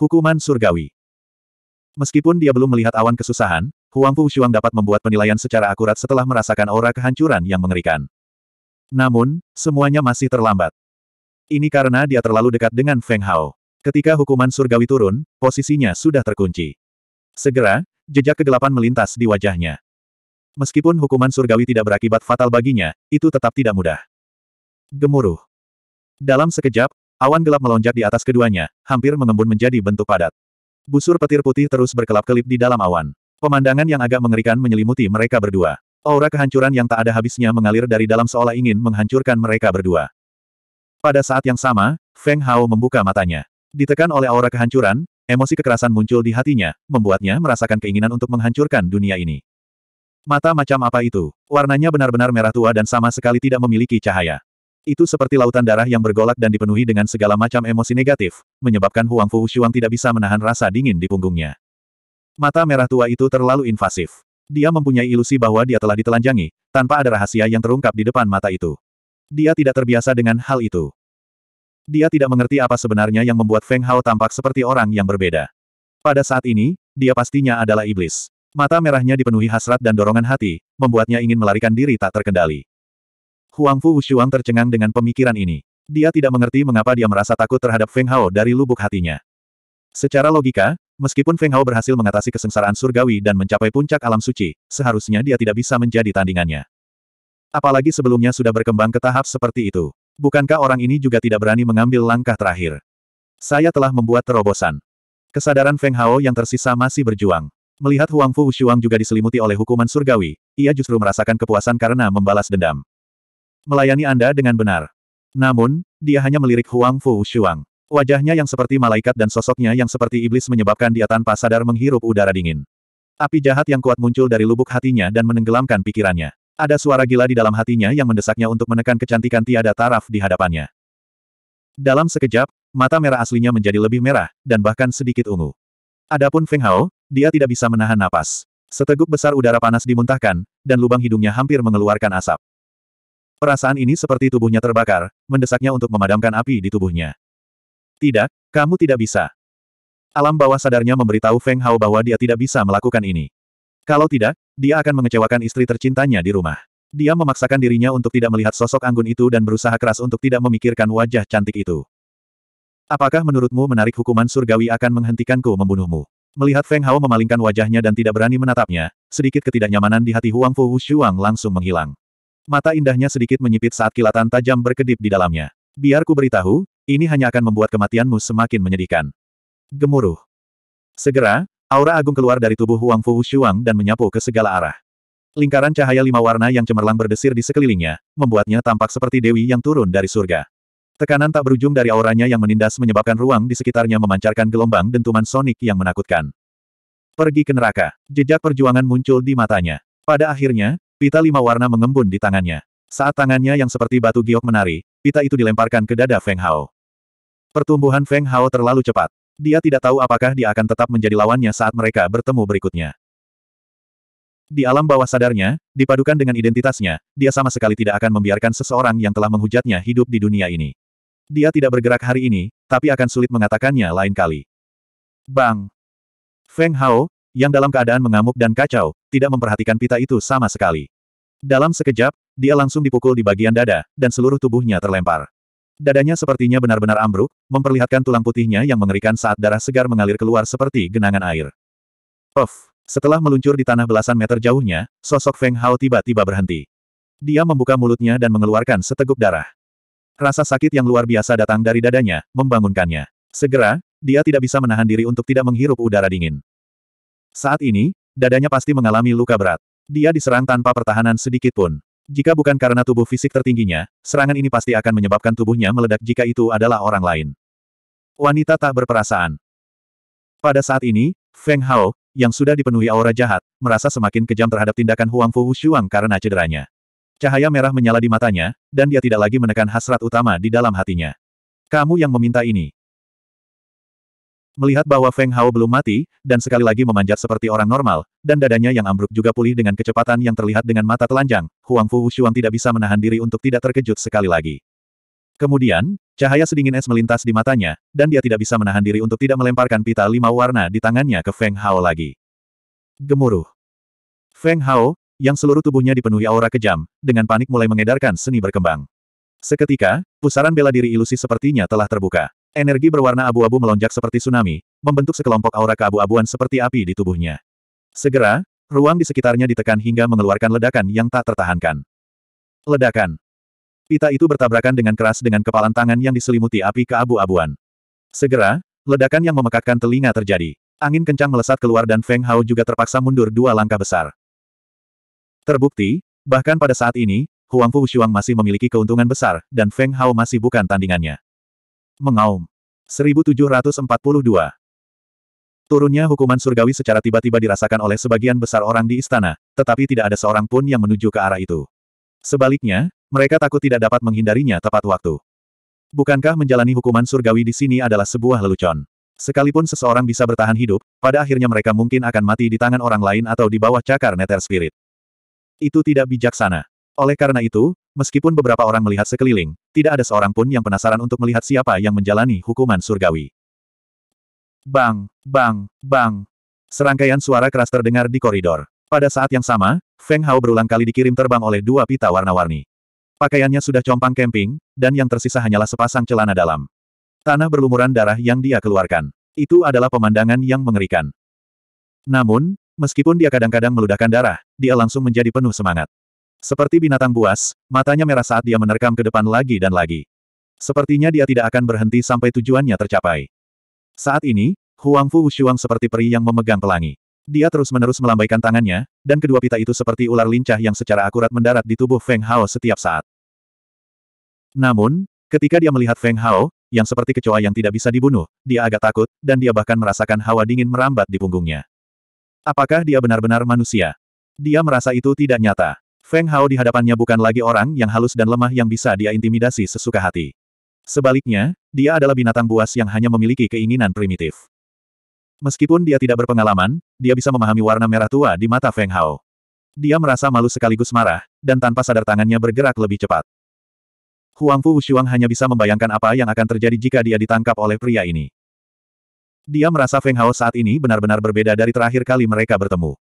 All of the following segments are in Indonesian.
Hukuman surgawi. Meskipun dia belum melihat awan kesusahan, Huang Huangpu Shuang dapat membuat penilaian secara akurat setelah merasakan aura kehancuran yang mengerikan. Namun, semuanya masih terlambat. Ini karena dia terlalu dekat dengan Feng Hao. Ketika hukuman surgawi turun, posisinya sudah terkunci. Segera, jejak kegelapan melintas di wajahnya. Meskipun hukuman surgawi tidak berakibat fatal baginya, itu tetap tidak mudah. Gemuruh. Dalam sekejap, Awan gelap melonjak di atas keduanya, hampir mengembun menjadi bentuk padat. Busur petir putih terus berkelap-kelip di dalam awan. Pemandangan yang agak mengerikan menyelimuti mereka berdua. Aura kehancuran yang tak ada habisnya mengalir dari dalam seolah ingin menghancurkan mereka berdua. Pada saat yang sama, Feng Hao membuka matanya. Ditekan oleh aura kehancuran, emosi kekerasan muncul di hatinya, membuatnya merasakan keinginan untuk menghancurkan dunia ini. Mata macam apa itu? Warnanya benar-benar merah tua dan sama sekali tidak memiliki cahaya. Itu seperti lautan darah yang bergolak dan dipenuhi dengan segala macam emosi negatif, menyebabkan Huang Fu Shuang tidak bisa menahan rasa dingin di punggungnya. Mata merah tua itu terlalu invasif. Dia mempunyai ilusi bahwa dia telah ditelanjangi, tanpa ada rahasia yang terungkap di depan mata itu. Dia tidak terbiasa dengan hal itu. Dia tidak mengerti apa sebenarnya yang membuat Feng Hao tampak seperti orang yang berbeda. Pada saat ini, dia pastinya adalah iblis. Mata merahnya dipenuhi hasrat dan dorongan hati, membuatnya ingin melarikan diri tak terkendali. Huangfu Wushuang tercengang dengan pemikiran ini. Dia tidak mengerti mengapa dia merasa takut terhadap Feng Hao dari lubuk hatinya. Secara logika, meskipun Feng Hao berhasil mengatasi kesengsaraan surgawi dan mencapai puncak alam suci, seharusnya dia tidak bisa menjadi tandingannya. Apalagi sebelumnya sudah berkembang ke tahap seperti itu. Bukankah orang ini juga tidak berani mengambil langkah terakhir? Saya telah membuat terobosan. Kesadaran Feng Hao yang tersisa masih berjuang. Melihat Fu Wushuang juga diselimuti oleh hukuman surgawi, ia justru merasakan kepuasan karena membalas dendam melayani Anda dengan benar. Namun, dia hanya melirik Huang Fu Shuang. Wajahnya yang seperti malaikat dan sosoknya yang seperti iblis menyebabkan dia tanpa sadar menghirup udara dingin. Api jahat yang kuat muncul dari lubuk hatinya dan menenggelamkan pikirannya. Ada suara gila di dalam hatinya yang mendesaknya untuk menekan kecantikan tiada taraf di hadapannya. Dalam sekejap, mata merah aslinya menjadi lebih merah, dan bahkan sedikit ungu. Adapun Feng Hao, dia tidak bisa menahan napas. Seteguk besar udara panas dimuntahkan, dan lubang hidungnya hampir mengeluarkan asap. Perasaan ini seperti tubuhnya terbakar, mendesaknya untuk memadamkan api di tubuhnya. Tidak, kamu tidak bisa. Alam bawah sadarnya memberitahu Feng Hao bahwa dia tidak bisa melakukan ini. Kalau tidak, dia akan mengecewakan istri tercintanya di rumah. Dia memaksakan dirinya untuk tidak melihat sosok anggun itu dan berusaha keras untuk tidak memikirkan wajah cantik itu. Apakah menurutmu menarik hukuman surgawi akan menghentikanku membunuhmu? Melihat Feng Hao memalingkan wajahnya dan tidak berani menatapnya, sedikit ketidaknyamanan di hati Huang Fu Shuang langsung menghilang. Mata indahnya sedikit menyipit saat kilatan tajam berkedip di dalamnya. Biar ku beritahu, ini hanya akan membuat kematianmu semakin menyedihkan. Gemuruh. Segera, aura agung keluar dari tubuh Huang Fu Shuang dan menyapu ke segala arah. Lingkaran cahaya lima warna yang cemerlang berdesir di sekelilingnya, membuatnya tampak seperti dewi yang turun dari surga. Tekanan tak berujung dari auranya yang menindas menyebabkan ruang di sekitarnya memancarkan gelombang dentuman sonik yang menakutkan. Pergi ke neraka. Jejak perjuangan muncul di matanya. Pada akhirnya, Pita lima warna mengembun di tangannya. Saat tangannya yang seperti batu giok menari, pita itu dilemparkan ke dada Feng Hao. Pertumbuhan Feng Hao terlalu cepat. Dia tidak tahu apakah dia akan tetap menjadi lawannya saat mereka bertemu berikutnya. Di alam bawah sadarnya, dipadukan dengan identitasnya, dia sama sekali tidak akan membiarkan seseorang yang telah menghujatnya hidup di dunia ini. Dia tidak bergerak hari ini, tapi akan sulit mengatakannya lain kali. Bang! Feng Hao, yang dalam keadaan mengamuk dan kacau, tidak memperhatikan pita itu sama sekali. Dalam sekejap, dia langsung dipukul di bagian dada, dan seluruh tubuhnya terlempar. Dadanya sepertinya benar-benar ambruk, memperlihatkan tulang putihnya yang mengerikan saat darah segar mengalir keluar seperti genangan air. Puff! Setelah meluncur di tanah belasan meter jauhnya, sosok Feng Hao tiba-tiba berhenti. Dia membuka mulutnya dan mengeluarkan seteguk darah. Rasa sakit yang luar biasa datang dari dadanya, membangunkannya. Segera, dia tidak bisa menahan diri untuk tidak menghirup udara dingin. Saat ini, dadanya pasti mengalami luka berat. Dia diserang tanpa pertahanan sedikit pun. Jika bukan karena tubuh fisik tertingginya, serangan ini pasti akan menyebabkan tubuhnya meledak jika itu adalah orang lain. Wanita tak berperasaan. Pada saat ini, Feng Hao, yang sudah dipenuhi aura jahat, merasa semakin kejam terhadap tindakan Huang Fu Shuang karena cederanya. Cahaya merah menyala di matanya, dan dia tidak lagi menekan hasrat utama di dalam hatinya. Kamu yang meminta ini. Melihat bahwa Feng Hao belum mati, dan sekali lagi memanjat seperti orang normal, dan dadanya yang ambruk juga pulih dengan kecepatan yang terlihat dengan mata telanjang, Huang Fu Wushuang tidak bisa menahan diri untuk tidak terkejut sekali lagi. Kemudian, cahaya sedingin es melintas di matanya, dan dia tidak bisa menahan diri untuk tidak melemparkan pita lima warna di tangannya ke Feng Hao lagi. Gemuruh. Feng Hao, yang seluruh tubuhnya dipenuhi aura kejam, dengan panik mulai mengedarkan seni berkembang. Seketika, pusaran bela diri ilusi sepertinya telah terbuka. Energi berwarna abu-abu melonjak seperti tsunami, membentuk sekelompok aura keabu-abuan seperti api di tubuhnya. Segera, ruang di sekitarnya ditekan hingga mengeluarkan ledakan yang tak tertahankan. Ledakan. Pita itu bertabrakan dengan keras dengan kepalan tangan yang diselimuti api keabu-abuan. Segera, ledakan yang memekakkan telinga terjadi. Angin kencang melesat keluar dan Feng Hao juga terpaksa mundur dua langkah besar. Terbukti, bahkan pada saat ini, Huang Fu Shuang masih memiliki keuntungan besar, dan Feng Hao masih bukan tandingannya mengaum. 1742. Turunnya hukuman surgawi secara tiba-tiba dirasakan oleh sebagian besar orang di istana, tetapi tidak ada seorang pun yang menuju ke arah itu. Sebaliknya, mereka takut tidak dapat menghindarinya tepat waktu. Bukankah menjalani hukuman surgawi di sini adalah sebuah lelucon? Sekalipun seseorang bisa bertahan hidup, pada akhirnya mereka mungkin akan mati di tangan orang lain atau di bawah cakar neter spirit. Itu tidak bijaksana. Oleh karena itu, Meskipun beberapa orang melihat sekeliling, tidak ada seorang pun yang penasaran untuk melihat siapa yang menjalani hukuman surgawi. Bang, bang, bang. Serangkaian suara keras terdengar di koridor. Pada saat yang sama, Feng Hao berulang kali dikirim terbang oleh dua pita warna-warni. Pakaiannya sudah compang camping, dan yang tersisa hanyalah sepasang celana dalam. Tanah berlumuran darah yang dia keluarkan. Itu adalah pemandangan yang mengerikan. Namun, meskipun dia kadang-kadang meludahkan darah, dia langsung menjadi penuh semangat. Seperti binatang buas, matanya merah saat dia menerkam ke depan lagi dan lagi. Sepertinya dia tidak akan berhenti sampai tujuannya tercapai. Saat ini, Huang Fu Wushuang seperti peri yang memegang pelangi. Dia terus-menerus melambaikan tangannya, dan kedua pita itu seperti ular lincah yang secara akurat mendarat di tubuh Feng Hao setiap saat. Namun, ketika dia melihat Feng Hao, yang seperti kecoa yang tidak bisa dibunuh, dia agak takut, dan dia bahkan merasakan hawa dingin merambat di punggungnya. Apakah dia benar-benar manusia? Dia merasa itu tidak nyata. Feng Hao di hadapannya bukan lagi orang yang halus dan lemah yang bisa dia intimidasi sesuka hati. Sebaliknya, dia adalah binatang buas yang hanya memiliki keinginan primitif. Meskipun dia tidak berpengalaman, dia bisa memahami warna merah tua di mata Feng Hao. Dia merasa malu sekaligus marah, dan tanpa sadar tangannya bergerak lebih cepat. Huang Fu Wushuang hanya bisa membayangkan apa yang akan terjadi jika dia ditangkap oleh pria ini. Dia merasa Feng Hao saat ini benar-benar berbeda dari terakhir kali mereka bertemu.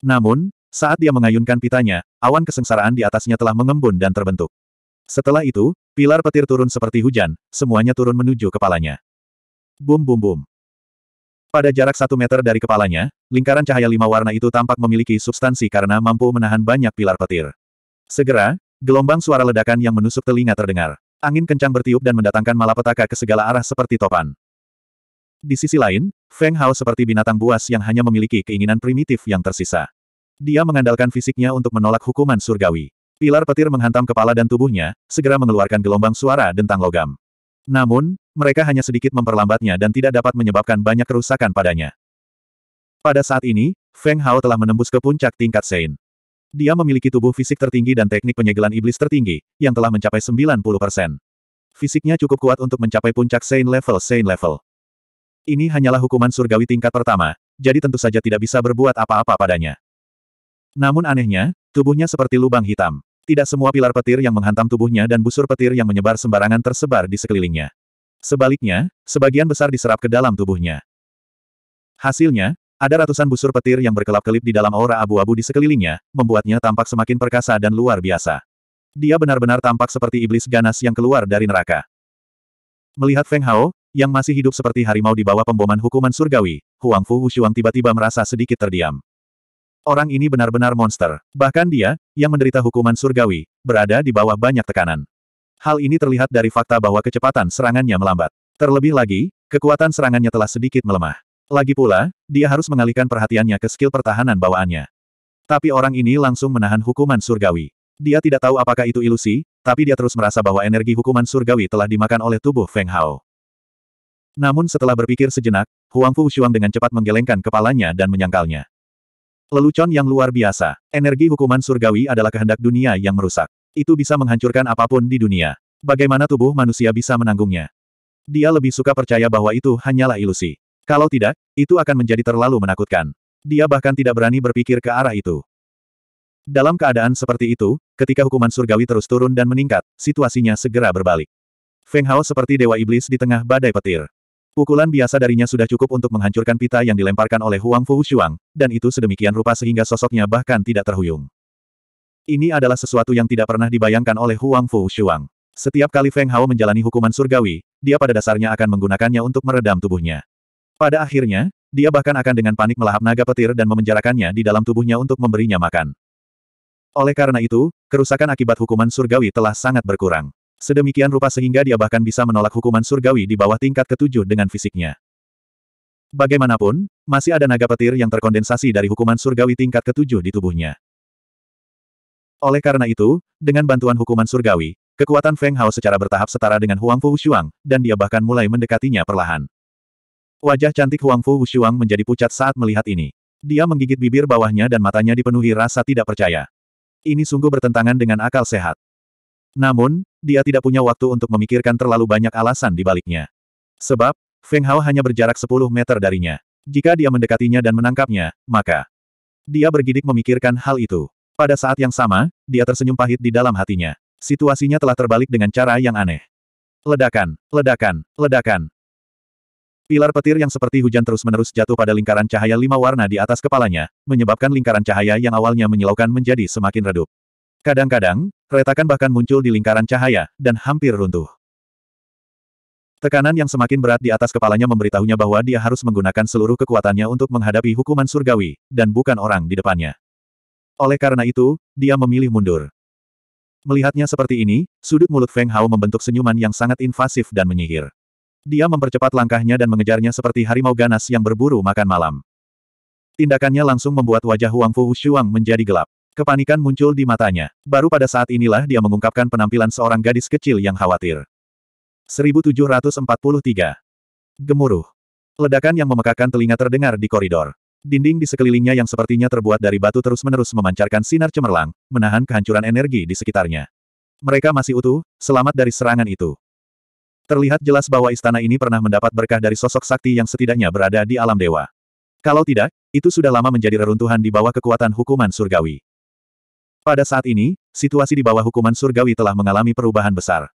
Namun, saat dia mengayunkan pitanya, awan kesengsaraan di atasnya telah mengembun dan terbentuk. Setelah itu, pilar petir turun seperti hujan, semuanya turun menuju kepalanya. Bum bum bum. Pada jarak satu meter dari kepalanya, lingkaran cahaya lima warna itu tampak memiliki substansi karena mampu menahan banyak pilar petir. Segera, gelombang suara ledakan yang menusuk telinga terdengar. Angin kencang bertiup dan mendatangkan malapetaka ke segala arah seperti topan. Di sisi lain, Feng Hao seperti binatang buas yang hanya memiliki keinginan primitif yang tersisa. Dia mengandalkan fisiknya untuk menolak hukuman surgawi. Pilar petir menghantam kepala dan tubuhnya, segera mengeluarkan gelombang suara dentang logam. Namun, mereka hanya sedikit memperlambatnya dan tidak dapat menyebabkan banyak kerusakan padanya. Pada saat ini, Feng Hao telah menembus ke puncak tingkat Sein. Dia memiliki tubuh fisik tertinggi dan teknik penyegelan iblis tertinggi, yang telah mencapai 90%. Fisiknya cukup kuat untuk mencapai puncak Sein level Sein level. Ini hanyalah hukuman surgawi tingkat pertama, jadi tentu saja tidak bisa berbuat apa-apa padanya. Namun anehnya, tubuhnya seperti lubang hitam. Tidak semua pilar petir yang menghantam tubuhnya dan busur petir yang menyebar sembarangan tersebar di sekelilingnya. Sebaliknya, sebagian besar diserap ke dalam tubuhnya. Hasilnya, ada ratusan busur petir yang berkelap-kelip di dalam aura abu-abu di sekelilingnya, membuatnya tampak semakin perkasa dan luar biasa. Dia benar-benar tampak seperti iblis ganas yang keluar dari neraka. Melihat Feng Hao, yang masih hidup seperti harimau di bawah pemboman hukuman surgawi, Huang Fu Wushuang tiba-tiba merasa sedikit terdiam. Orang ini benar-benar monster. Bahkan dia, yang menderita hukuman surgawi, berada di bawah banyak tekanan. Hal ini terlihat dari fakta bahwa kecepatan serangannya melambat. Terlebih lagi, kekuatan serangannya telah sedikit melemah. Lagi pula, dia harus mengalihkan perhatiannya ke skill pertahanan bawaannya. Tapi orang ini langsung menahan hukuman surgawi. Dia tidak tahu apakah itu ilusi, tapi dia terus merasa bahwa energi hukuman surgawi telah dimakan oleh tubuh Feng Hao. Namun setelah berpikir sejenak, Huang Fu Shuang dengan cepat menggelengkan kepalanya dan menyangkalnya. Lelucon yang luar biasa. Energi hukuman surgawi adalah kehendak dunia yang merusak. Itu bisa menghancurkan apapun di dunia. Bagaimana tubuh manusia bisa menanggungnya? Dia lebih suka percaya bahwa itu hanyalah ilusi. Kalau tidak, itu akan menjadi terlalu menakutkan. Dia bahkan tidak berani berpikir ke arah itu. Dalam keadaan seperti itu, ketika hukuman surgawi terus turun dan meningkat, situasinya segera berbalik. Feng Hao seperti dewa iblis di tengah badai petir. Pukulan biasa darinya sudah cukup untuk menghancurkan pita yang dilemparkan oleh Huang Fu Shuang, dan itu sedemikian rupa sehingga sosoknya bahkan tidak terhuyung. Ini adalah sesuatu yang tidak pernah dibayangkan oleh Huang Fu Shuang. Setiap kali Feng Hao menjalani hukuman surgawi, dia pada dasarnya akan menggunakannya untuk meredam tubuhnya. Pada akhirnya, dia bahkan akan dengan panik melahap naga petir dan memenjarakannya di dalam tubuhnya untuk memberinya makan. Oleh karena itu, kerusakan akibat hukuman surgawi telah sangat berkurang. Sedemikian rupa sehingga dia bahkan bisa menolak hukuman surgawi di bawah tingkat ketujuh dengan fisiknya. Bagaimanapun, masih ada naga petir yang terkondensasi dari hukuman surgawi tingkat ketujuh di tubuhnya. Oleh karena itu, dengan bantuan hukuman surgawi, kekuatan Feng Hao secara bertahap setara dengan Huang Fu Wushuang, dan dia bahkan mulai mendekatinya perlahan. Wajah cantik Huang Fu Wushuang menjadi pucat saat melihat ini. Dia menggigit bibir bawahnya dan matanya dipenuhi rasa tidak percaya. Ini sungguh bertentangan dengan akal sehat. Namun, dia tidak punya waktu untuk memikirkan terlalu banyak alasan di baliknya. Sebab, Feng Hao hanya berjarak 10 meter darinya. Jika dia mendekatinya dan menangkapnya, maka dia bergidik memikirkan hal itu. Pada saat yang sama, dia tersenyum pahit di dalam hatinya. Situasinya telah terbalik dengan cara yang aneh. Ledakan, ledakan, ledakan. Pilar petir yang seperti hujan terus-menerus jatuh pada lingkaran cahaya lima warna di atas kepalanya, menyebabkan lingkaran cahaya yang awalnya menyilaukan menjadi semakin redup. Kadang-kadang, Retakan bahkan muncul di lingkaran cahaya, dan hampir runtuh. Tekanan yang semakin berat di atas kepalanya memberitahunya bahwa dia harus menggunakan seluruh kekuatannya untuk menghadapi hukuman surgawi, dan bukan orang di depannya. Oleh karena itu, dia memilih mundur. Melihatnya seperti ini, sudut mulut Feng Hao membentuk senyuman yang sangat invasif dan menyihir. Dia mempercepat langkahnya dan mengejarnya seperti harimau ganas yang berburu makan malam. Tindakannya langsung membuat wajah Huang Fu Shuang menjadi gelap. Kepanikan muncul di matanya. Baru pada saat inilah dia mengungkapkan penampilan seorang gadis kecil yang khawatir. 1743. Gemuruh. Ledakan yang memekakan telinga terdengar di koridor. Dinding di sekelilingnya yang sepertinya terbuat dari batu terus-menerus memancarkan sinar cemerlang, menahan kehancuran energi di sekitarnya. Mereka masih utuh, selamat dari serangan itu. Terlihat jelas bahwa istana ini pernah mendapat berkah dari sosok sakti yang setidaknya berada di alam dewa. Kalau tidak, itu sudah lama menjadi reruntuhan di bawah kekuatan hukuman surgawi. Pada saat ini, situasi di bawah hukuman surgawi telah mengalami perubahan besar.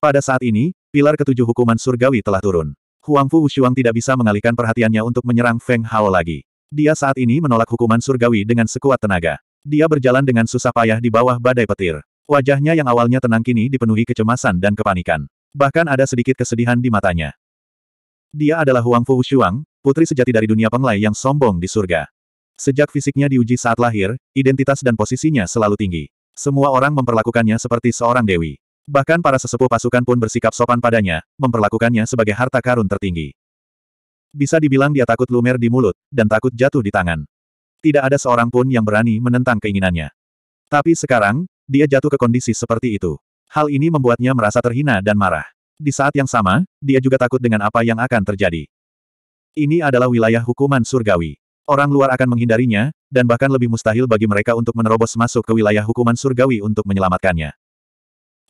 Pada saat ini, pilar ketujuh hukuman surgawi telah turun. Huang Fu Wushuang tidak bisa mengalihkan perhatiannya untuk menyerang Feng Hao lagi. Dia saat ini menolak hukuman surgawi dengan sekuat tenaga. Dia berjalan dengan susah payah di bawah badai petir. Wajahnya yang awalnya tenang kini dipenuhi kecemasan dan kepanikan. Bahkan ada sedikit kesedihan di matanya. Dia adalah Huang Fu Wushuang, putri sejati dari dunia penglai yang sombong di surga. Sejak fisiknya diuji saat lahir, identitas dan posisinya selalu tinggi. Semua orang memperlakukannya seperti seorang dewi. Bahkan para sesepuh pasukan pun bersikap sopan padanya, memperlakukannya sebagai harta karun tertinggi. Bisa dibilang dia takut lumer di mulut, dan takut jatuh di tangan. Tidak ada seorang pun yang berani menentang keinginannya. Tapi sekarang, dia jatuh ke kondisi seperti itu. Hal ini membuatnya merasa terhina dan marah. Di saat yang sama, dia juga takut dengan apa yang akan terjadi. Ini adalah wilayah hukuman surgawi. Orang luar akan menghindarinya, dan bahkan lebih mustahil bagi mereka untuk menerobos masuk ke wilayah hukuman surgawi untuk menyelamatkannya.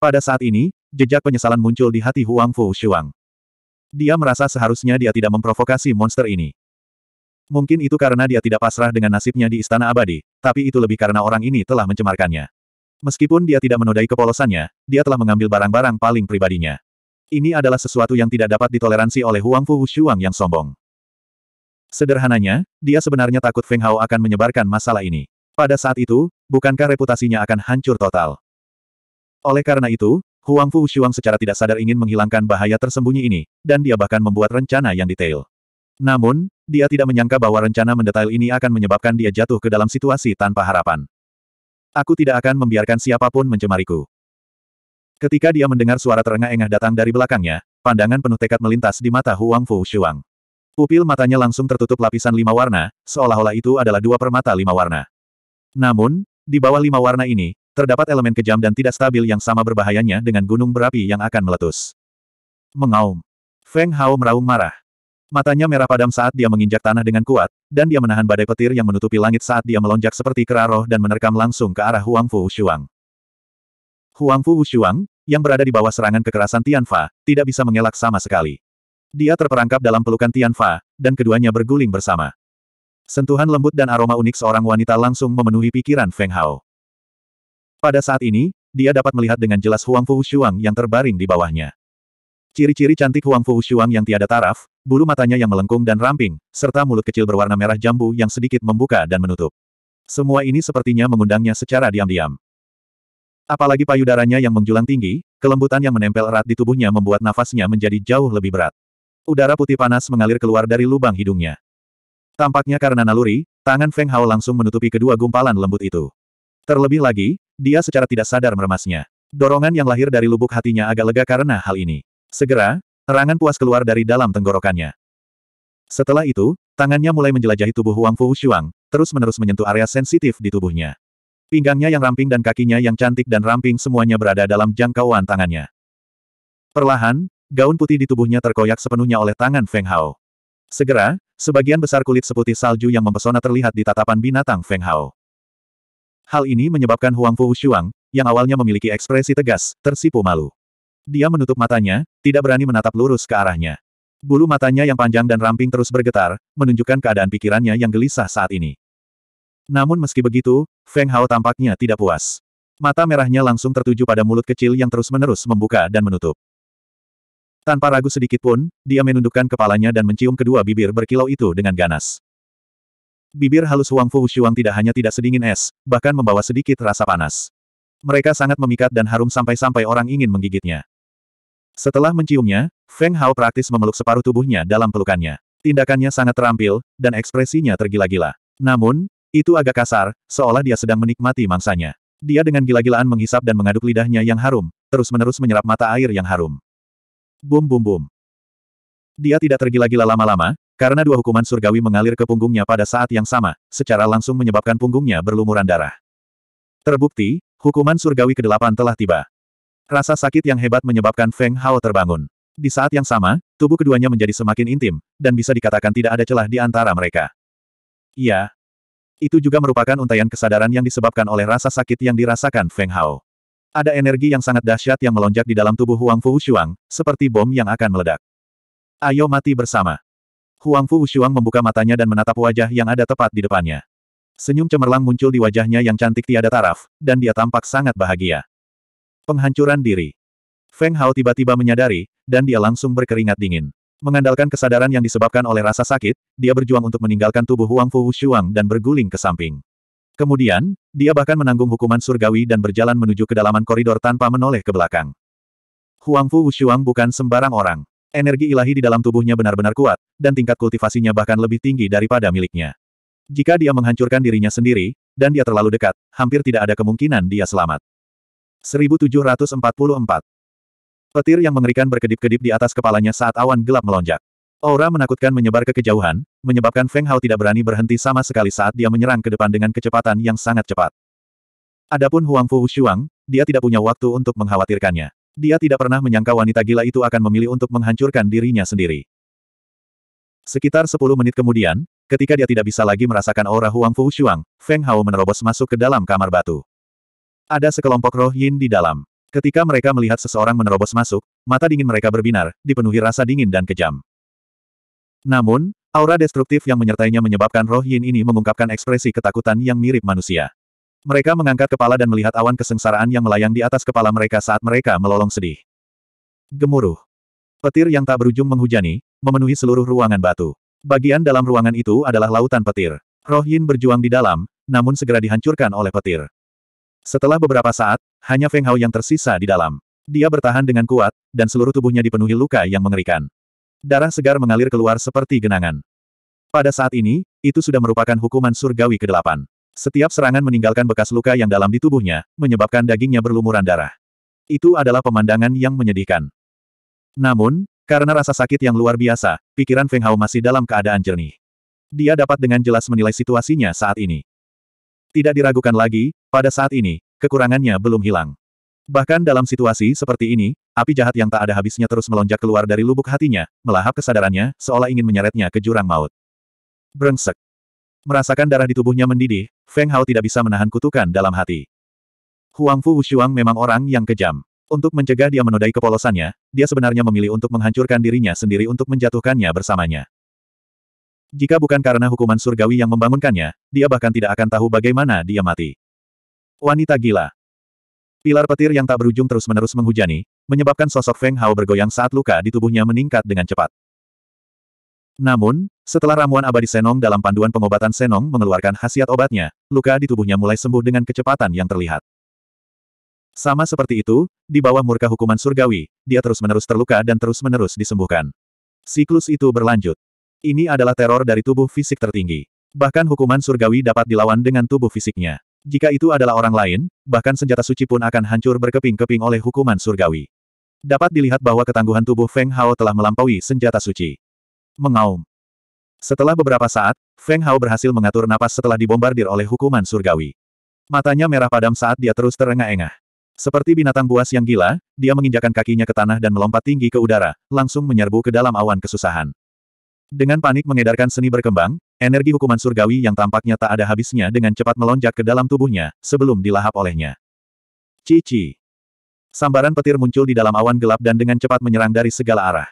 Pada saat ini, jejak penyesalan muncul di hati Huang Fu Shuang. Dia merasa seharusnya dia tidak memprovokasi monster ini. Mungkin itu karena dia tidak pasrah dengan nasibnya di Istana Abadi, tapi itu lebih karena orang ini telah mencemarkannya. Meskipun dia tidak menodai kepolosannya, dia telah mengambil barang-barang paling pribadinya. Ini adalah sesuatu yang tidak dapat ditoleransi oleh Huang Fu Shuang yang sombong. Sederhananya, dia sebenarnya takut Feng Hao akan menyebarkan masalah ini. Pada saat itu, bukankah reputasinya akan hancur total? Oleh karena itu, Huang Fu Shuang secara tidak sadar ingin menghilangkan bahaya tersembunyi ini, dan dia bahkan membuat rencana yang detail. Namun, dia tidak menyangka bahwa rencana mendetail ini akan menyebabkan dia jatuh ke dalam situasi tanpa harapan. Aku tidak akan membiarkan siapapun mencemariku. Ketika dia mendengar suara terengah-engah datang dari belakangnya, pandangan penuh tekad melintas di mata Huang Fu Shuang. Pupil matanya langsung tertutup lapisan lima warna, seolah-olah itu adalah dua permata lima warna. Namun, di bawah lima warna ini, terdapat elemen kejam dan tidak stabil yang sama berbahayanya dengan gunung berapi yang akan meletus. Mengaum. Feng Hao meraung marah. Matanya merah padam saat dia menginjak tanah dengan kuat, dan dia menahan badai petir yang menutupi langit saat dia melonjak seperti keraroh dan menerkam langsung ke arah Huang Fu Shuang. Huang Fu Shuang yang berada di bawah serangan kekerasan Tianfa, tidak bisa mengelak sama sekali. Dia terperangkap dalam pelukan Tianfa, dan keduanya berguling bersama. Sentuhan lembut dan aroma unik seorang wanita langsung memenuhi pikiran Feng Hao. Pada saat ini, dia dapat melihat dengan jelas Huang Fu Shuang yang terbaring di bawahnya. Ciri-ciri cantik Huang Fu Shuang yang tiada taraf, bulu matanya yang melengkung dan ramping, serta mulut kecil berwarna merah jambu yang sedikit membuka dan menutup. Semua ini sepertinya mengundangnya secara diam-diam. Apalagi payudaranya yang menjulang tinggi, kelembutan yang menempel erat di tubuhnya membuat nafasnya menjadi jauh lebih berat. Udara putih panas mengalir keluar dari lubang hidungnya. Tampaknya karena naluri, tangan Feng Hao langsung menutupi kedua gumpalan lembut itu. Terlebih lagi, dia secara tidak sadar meremasnya. Dorongan yang lahir dari lubuk hatinya agak lega karena hal ini. Segera, terangan puas keluar dari dalam tenggorokannya. Setelah itu, tangannya mulai menjelajahi tubuh Huang Fu Shuang, terus-menerus menyentuh area sensitif di tubuhnya. Pinggangnya yang ramping dan kakinya yang cantik dan ramping semuanya berada dalam jangkauan tangannya. Perlahan, gaun putih di tubuhnya terkoyak sepenuhnya oleh tangan Feng Hao. Segera, sebagian besar kulit seputih salju yang mempesona terlihat di tatapan binatang Feng Hao. Hal ini menyebabkan Huang Fu Shuang, yang awalnya memiliki ekspresi tegas, tersipu malu. Dia menutup matanya, tidak berani menatap lurus ke arahnya. Bulu matanya yang panjang dan ramping terus bergetar, menunjukkan keadaan pikirannya yang gelisah saat ini. Namun meski begitu, Feng Hao tampaknya tidak puas. Mata merahnya langsung tertuju pada mulut kecil yang terus-menerus membuka dan menutup. Tanpa ragu sedikit pun, dia menundukkan kepalanya dan mencium kedua bibir berkilau itu dengan ganas. Bibir halus Huang Fu Shuang tidak hanya tidak sedingin es, bahkan membawa sedikit rasa panas. Mereka sangat memikat dan harum sampai-sampai orang ingin menggigitnya. Setelah menciumnya, Feng Hao praktis memeluk separuh tubuhnya dalam pelukannya. Tindakannya sangat terampil, dan ekspresinya tergila-gila. Namun, itu agak kasar, seolah dia sedang menikmati mangsanya. Dia dengan gila-gilaan menghisap dan mengaduk lidahnya yang harum, terus-menerus menyerap mata air yang harum. Bum bum bum. Dia tidak tergila-gila lama-lama, karena dua hukuman surgawi mengalir ke punggungnya pada saat yang sama, secara langsung menyebabkan punggungnya berlumuran darah. Terbukti, hukuman surgawi ke-8 telah tiba. Rasa sakit yang hebat menyebabkan Feng Hao terbangun. Di saat yang sama, tubuh keduanya menjadi semakin intim, dan bisa dikatakan tidak ada celah di antara mereka. Iya. Itu juga merupakan untaian kesadaran yang disebabkan oleh rasa sakit yang dirasakan Feng Hao. Ada energi yang sangat dahsyat yang melonjak di dalam tubuh Huang Fu Shuang, seperti bom yang akan meledak. Ayo mati bersama. Huang Fu Shuang membuka matanya dan menatap wajah yang ada tepat di depannya. Senyum cemerlang muncul di wajahnya yang cantik tiada taraf, dan dia tampak sangat bahagia. Penghancuran diri. Feng Hao tiba-tiba menyadari, dan dia langsung berkeringat dingin. Mengandalkan kesadaran yang disebabkan oleh rasa sakit, dia berjuang untuk meninggalkan tubuh Huang Fu Shuang dan berguling ke samping. Kemudian, dia bahkan menanggung hukuman surgawi dan berjalan menuju kedalaman koridor tanpa menoleh ke belakang. Huang Fu Wushuang bukan sembarang orang. Energi ilahi di dalam tubuhnya benar-benar kuat, dan tingkat kultivasinya bahkan lebih tinggi daripada miliknya. Jika dia menghancurkan dirinya sendiri, dan dia terlalu dekat, hampir tidak ada kemungkinan dia selamat. 1744 Petir yang mengerikan berkedip-kedip di atas kepalanya saat awan gelap melonjak. Aura menakutkan menyebar ke kejauhan, menyebabkan Feng Hao tidak berani berhenti sama sekali saat dia menyerang ke depan dengan kecepatan yang sangat cepat. Adapun Huang Fu Shuang, dia tidak punya waktu untuk mengkhawatirkannya. Dia tidak pernah menyangka wanita gila itu akan memilih untuk menghancurkan dirinya sendiri. Sekitar 10 menit kemudian, ketika dia tidak bisa lagi merasakan aura Huang Fu Shuang, Feng Hao menerobos masuk ke dalam kamar batu. Ada sekelompok roh yin di dalam. Ketika mereka melihat seseorang menerobos masuk, mata dingin mereka berbinar, dipenuhi rasa dingin dan kejam. Namun, aura destruktif yang menyertainya menyebabkan roh yin ini mengungkapkan ekspresi ketakutan yang mirip manusia. Mereka mengangkat kepala dan melihat awan kesengsaraan yang melayang di atas kepala mereka saat mereka melolong sedih. Gemuruh. Petir yang tak berujung menghujani, memenuhi seluruh ruangan batu. Bagian dalam ruangan itu adalah lautan petir. Roh Yin berjuang di dalam, namun segera dihancurkan oleh petir. Setelah beberapa saat, hanya Feng Hao yang tersisa di dalam. Dia bertahan dengan kuat, dan seluruh tubuhnya dipenuhi luka yang mengerikan. Darah segar mengalir keluar seperti genangan. Pada saat ini, itu sudah merupakan hukuman surgawi ke-8. Setiap serangan meninggalkan bekas luka yang dalam di tubuhnya, menyebabkan dagingnya berlumuran darah. Itu adalah pemandangan yang menyedihkan. Namun, karena rasa sakit yang luar biasa, pikiran Feng Hao masih dalam keadaan jernih. Dia dapat dengan jelas menilai situasinya saat ini. Tidak diragukan lagi, pada saat ini, kekurangannya belum hilang. Bahkan dalam situasi seperti ini, api jahat yang tak ada habisnya terus melonjak keluar dari lubuk hatinya, melahap kesadarannya, seolah ingin menyeretnya ke jurang maut. Brengsek. Merasakan darah di tubuhnya mendidih, Feng Hao tidak bisa menahan kutukan dalam hati. Huang Fu Wushuang memang orang yang kejam. Untuk mencegah dia menodai kepolosannya, dia sebenarnya memilih untuk menghancurkan dirinya sendiri untuk menjatuhkannya bersamanya. Jika bukan karena hukuman surgawi yang membangunkannya, dia bahkan tidak akan tahu bagaimana dia mati. Wanita gila. Pilar petir yang tak berujung terus-menerus menghujani, menyebabkan sosok Feng Hao bergoyang saat luka di tubuhnya meningkat dengan cepat. Namun, setelah ramuan abadi Senong dalam panduan pengobatan Senong mengeluarkan khasiat obatnya, luka di tubuhnya mulai sembuh dengan kecepatan yang terlihat. Sama seperti itu, di bawah murka hukuman surgawi, dia terus-menerus terluka dan terus-menerus disembuhkan. Siklus itu berlanjut. Ini adalah teror dari tubuh fisik tertinggi. Bahkan hukuman surgawi dapat dilawan dengan tubuh fisiknya. Jika itu adalah orang lain, bahkan senjata suci pun akan hancur berkeping-keping oleh hukuman surgawi. Dapat dilihat bahwa ketangguhan tubuh Feng Hao telah melampaui senjata suci. Mengaum. Setelah beberapa saat, Feng Hao berhasil mengatur napas setelah dibombardir oleh hukuman surgawi. Matanya merah padam saat dia terus terengah-engah. Seperti binatang buas yang gila, dia menginjakan kakinya ke tanah dan melompat tinggi ke udara, langsung menyerbu ke dalam awan kesusahan. Dengan panik mengedarkan seni berkembang, Energi hukuman surgawi yang tampaknya tak ada habisnya dengan cepat melonjak ke dalam tubuhnya, sebelum dilahap olehnya. Cici. Sambaran petir muncul di dalam awan gelap dan dengan cepat menyerang dari segala arah.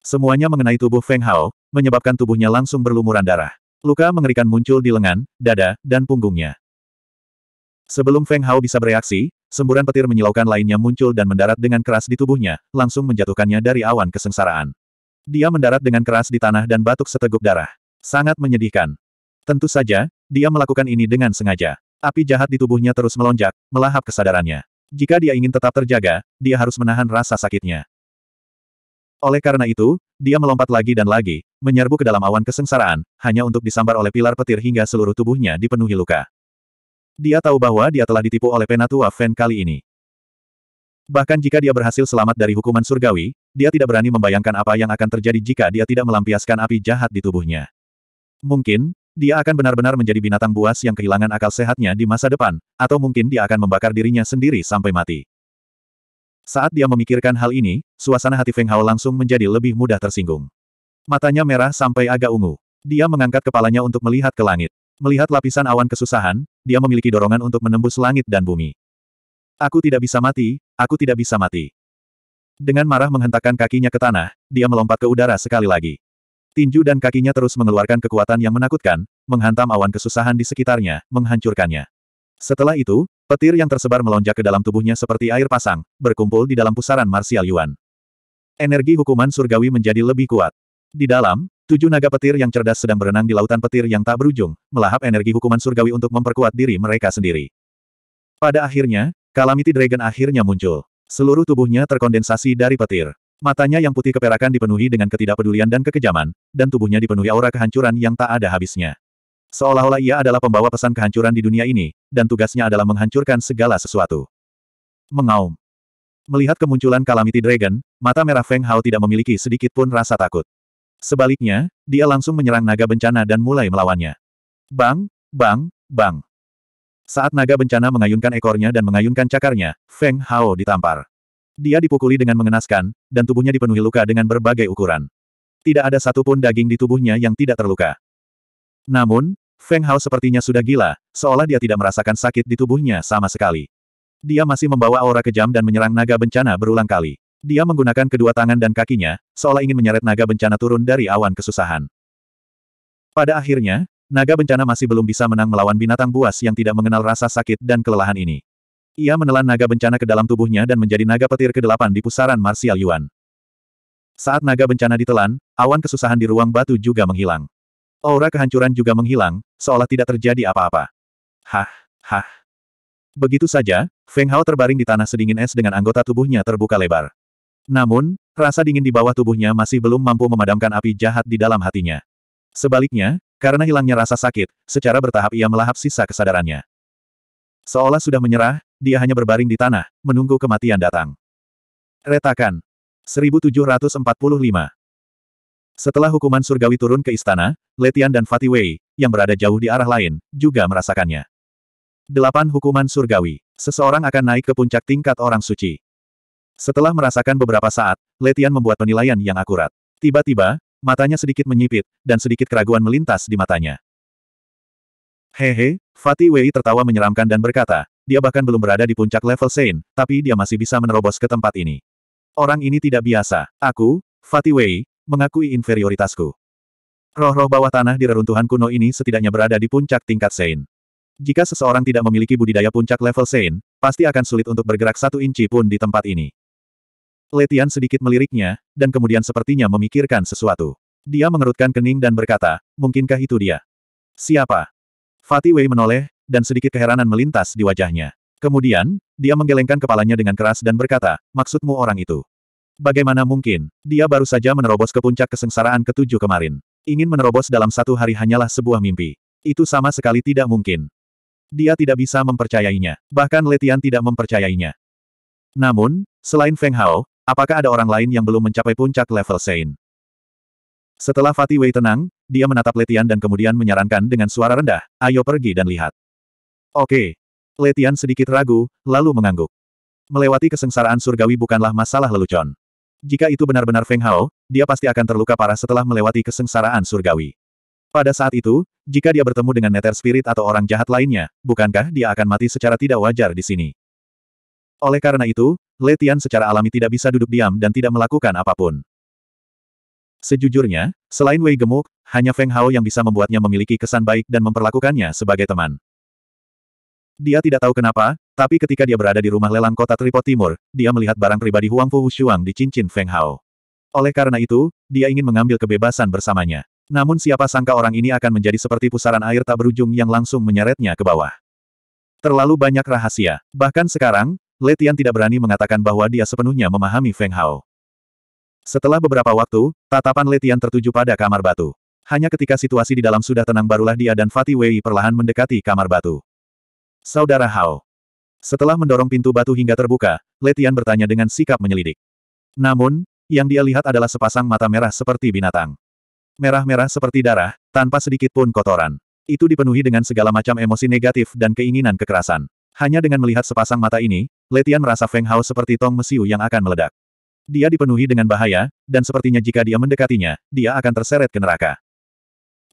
Semuanya mengenai tubuh Feng Hao, menyebabkan tubuhnya langsung berlumuran darah. Luka mengerikan muncul di lengan, dada, dan punggungnya. Sebelum Feng Hao bisa bereaksi, semburan petir menyilaukan lainnya muncul dan mendarat dengan keras di tubuhnya, langsung menjatuhkannya dari awan kesengsaraan. Dia mendarat dengan keras di tanah dan batuk seteguk darah. Sangat menyedihkan. Tentu saja, dia melakukan ini dengan sengaja. Api jahat di tubuhnya terus melonjak, melahap kesadarannya. Jika dia ingin tetap terjaga, dia harus menahan rasa sakitnya. Oleh karena itu, dia melompat lagi dan lagi, menyerbu ke dalam awan kesengsaraan, hanya untuk disambar oleh pilar petir hingga seluruh tubuhnya dipenuhi luka. Dia tahu bahwa dia telah ditipu oleh Penatua Fen kali ini. Bahkan jika dia berhasil selamat dari hukuman surgawi, dia tidak berani membayangkan apa yang akan terjadi jika dia tidak melampiaskan api jahat di tubuhnya. Mungkin, dia akan benar-benar menjadi binatang buas yang kehilangan akal sehatnya di masa depan, atau mungkin dia akan membakar dirinya sendiri sampai mati. Saat dia memikirkan hal ini, suasana hati Feng Hao langsung menjadi lebih mudah tersinggung. Matanya merah sampai agak ungu. Dia mengangkat kepalanya untuk melihat ke langit. Melihat lapisan awan kesusahan, dia memiliki dorongan untuk menembus langit dan bumi. Aku tidak bisa mati, aku tidak bisa mati. Dengan marah menghentakkan kakinya ke tanah, dia melompat ke udara sekali lagi. Tinju dan kakinya terus mengeluarkan kekuatan yang menakutkan, menghantam awan kesusahan di sekitarnya, menghancurkannya. Setelah itu, petir yang tersebar melonjak ke dalam tubuhnya seperti air pasang, berkumpul di dalam pusaran Martial Yuan. Energi hukuman surgawi menjadi lebih kuat. Di dalam, tujuh naga petir yang cerdas sedang berenang di lautan petir yang tak berujung, melahap energi hukuman surgawi untuk memperkuat diri mereka sendiri. Pada akhirnya, Calamity Dragon akhirnya muncul. Seluruh tubuhnya terkondensasi dari petir. Matanya yang putih keperakan dipenuhi dengan ketidakpedulian dan kekejaman, dan tubuhnya dipenuhi aura kehancuran yang tak ada habisnya. Seolah-olah ia adalah pembawa pesan kehancuran di dunia ini, dan tugasnya adalah menghancurkan segala sesuatu. Mengaum. Melihat kemunculan Calamity Dragon, mata merah Feng Hao tidak memiliki sedikit pun rasa takut. Sebaliknya, dia langsung menyerang naga bencana dan mulai melawannya. Bang, bang, bang. Saat naga bencana mengayunkan ekornya dan mengayunkan cakarnya, Feng Hao ditampar. Dia dipukuli dengan mengenaskan, dan tubuhnya dipenuhi luka dengan berbagai ukuran. Tidak ada satupun daging di tubuhnya yang tidak terluka. Namun, Feng Hao sepertinya sudah gila, seolah dia tidak merasakan sakit di tubuhnya sama sekali. Dia masih membawa aura kejam dan menyerang naga bencana berulang kali. Dia menggunakan kedua tangan dan kakinya, seolah ingin menyeret naga bencana turun dari awan kesusahan. Pada akhirnya, naga bencana masih belum bisa menang melawan binatang buas yang tidak mengenal rasa sakit dan kelelahan ini. Ia menelan naga bencana ke dalam tubuhnya dan menjadi naga petir ke-8 di pusaran Martial Yuan. Saat naga bencana ditelan, awan kesusahan di ruang batu juga menghilang. Aura kehancuran juga menghilang, seolah tidak terjadi apa-apa. Hah, hah. Begitu saja, Feng Hao terbaring di tanah sedingin es dengan anggota tubuhnya terbuka lebar. Namun, rasa dingin di bawah tubuhnya masih belum mampu memadamkan api jahat di dalam hatinya. Sebaliknya, karena hilangnya rasa sakit, secara bertahap ia melahap sisa kesadarannya. Seolah sudah menyerah, dia hanya berbaring di tanah, menunggu kematian datang. Retakan. 1745. Setelah hukuman surgawi turun ke istana, Letian dan Fatih Wei, yang berada jauh di arah lain, juga merasakannya. Delapan hukuman surgawi. Seseorang akan naik ke puncak tingkat orang suci. Setelah merasakan beberapa saat, Letian membuat penilaian yang akurat. Tiba-tiba, matanya sedikit menyipit, dan sedikit keraguan melintas di matanya. Hehe, Fatih Wei tertawa menyeramkan dan berkata, dia bahkan belum berada di puncak level Sein, tapi dia masih bisa menerobos ke tempat ini. Orang ini tidak biasa. Aku, Fatih Wei, mengakui inferioritasku. Roh-roh bawah tanah di reruntuhan kuno ini setidaknya berada di puncak tingkat Sein. Jika seseorang tidak memiliki budidaya puncak level Sein, pasti akan sulit untuk bergerak satu inci pun di tempat ini. Letian sedikit meliriknya, dan kemudian sepertinya memikirkan sesuatu. Dia mengerutkan kening dan berkata, mungkinkah itu dia? Siapa? Fatih Wei menoleh, dan sedikit keheranan melintas di wajahnya. Kemudian, dia menggelengkan kepalanya dengan keras dan berkata, maksudmu orang itu? Bagaimana mungkin, dia baru saja menerobos ke puncak kesengsaraan ketujuh kemarin. Ingin menerobos dalam satu hari hanyalah sebuah mimpi. Itu sama sekali tidak mungkin. Dia tidak bisa mempercayainya. Bahkan Letian tidak mempercayainya. Namun, selain Feng Hao, apakah ada orang lain yang belum mencapai puncak level Sein? Setelah Fatih Wei tenang, dia menatap Letian dan kemudian menyarankan dengan suara rendah, ayo pergi dan lihat. Oke. Letian sedikit ragu, lalu mengangguk. Melewati kesengsaraan surgawi bukanlah masalah lelucon. Jika itu benar-benar Feng Hao, dia pasti akan terluka parah setelah melewati kesengsaraan surgawi. Pada saat itu, jika dia bertemu dengan Nether Spirit atau orang jahat lainnya, bukankah dia akan mati secara tidak wajar di sini? Oleh karena itu, Letian secara alami tidak bisa duduk diam dan tidak melakukan apapun. Sejujurnya, selain Wei gemuk, hanya Feng Hao yang bisa membuatnya memiliki kesan baik dan memperlakukannya sebagai teman. Dia tidak tahu kenapa, tapi ketika dia berada di rumah lelang kota Tripod Timur, dia melihat barang pribadi Huang Fu Wushuang di cincin Feng Hao. Oleh karena itu, dia ingin mengambil kebebasan bersamanya. Namun siapa sangka orang ini akan menjadi seperti pusaran air tak berujung yang langsung menyeretnya ke bawah. Terlalu banyak rahasia. Bahkan sekarang, Letian tidak berani mengatakan bahwa dia sepenuhnya memahami Feng Hao. Setelah beberapa waktu, tatapan Letian tertuju pada kamar batu. Hanya ketika situasi di dalam sudah tenang barulah dia dan Fatih Wei perlahan mendekati kamar batu. Saudara Hao. Setelah mendorong pintu batu hingga terbuka, Letian bertanya dengan sikap menyelidik. Namun, yang dia lihat adalah sepasang mata merah seperti binatang. Merah-merah seperti darah, tanpa sedikit pun kotoran. Itu dipenuhi dengan segala macam emosi negatif dan keinginan kekerasan. Hanya dengan melihat sepasang mata ini, Letian merasa Feng Hao seperti tong mesiu yang akan meledak. Dia dipenuhi dengan bahaya, dan sepertinya jika dia mendekatinya, dia akan terseret ke neraka.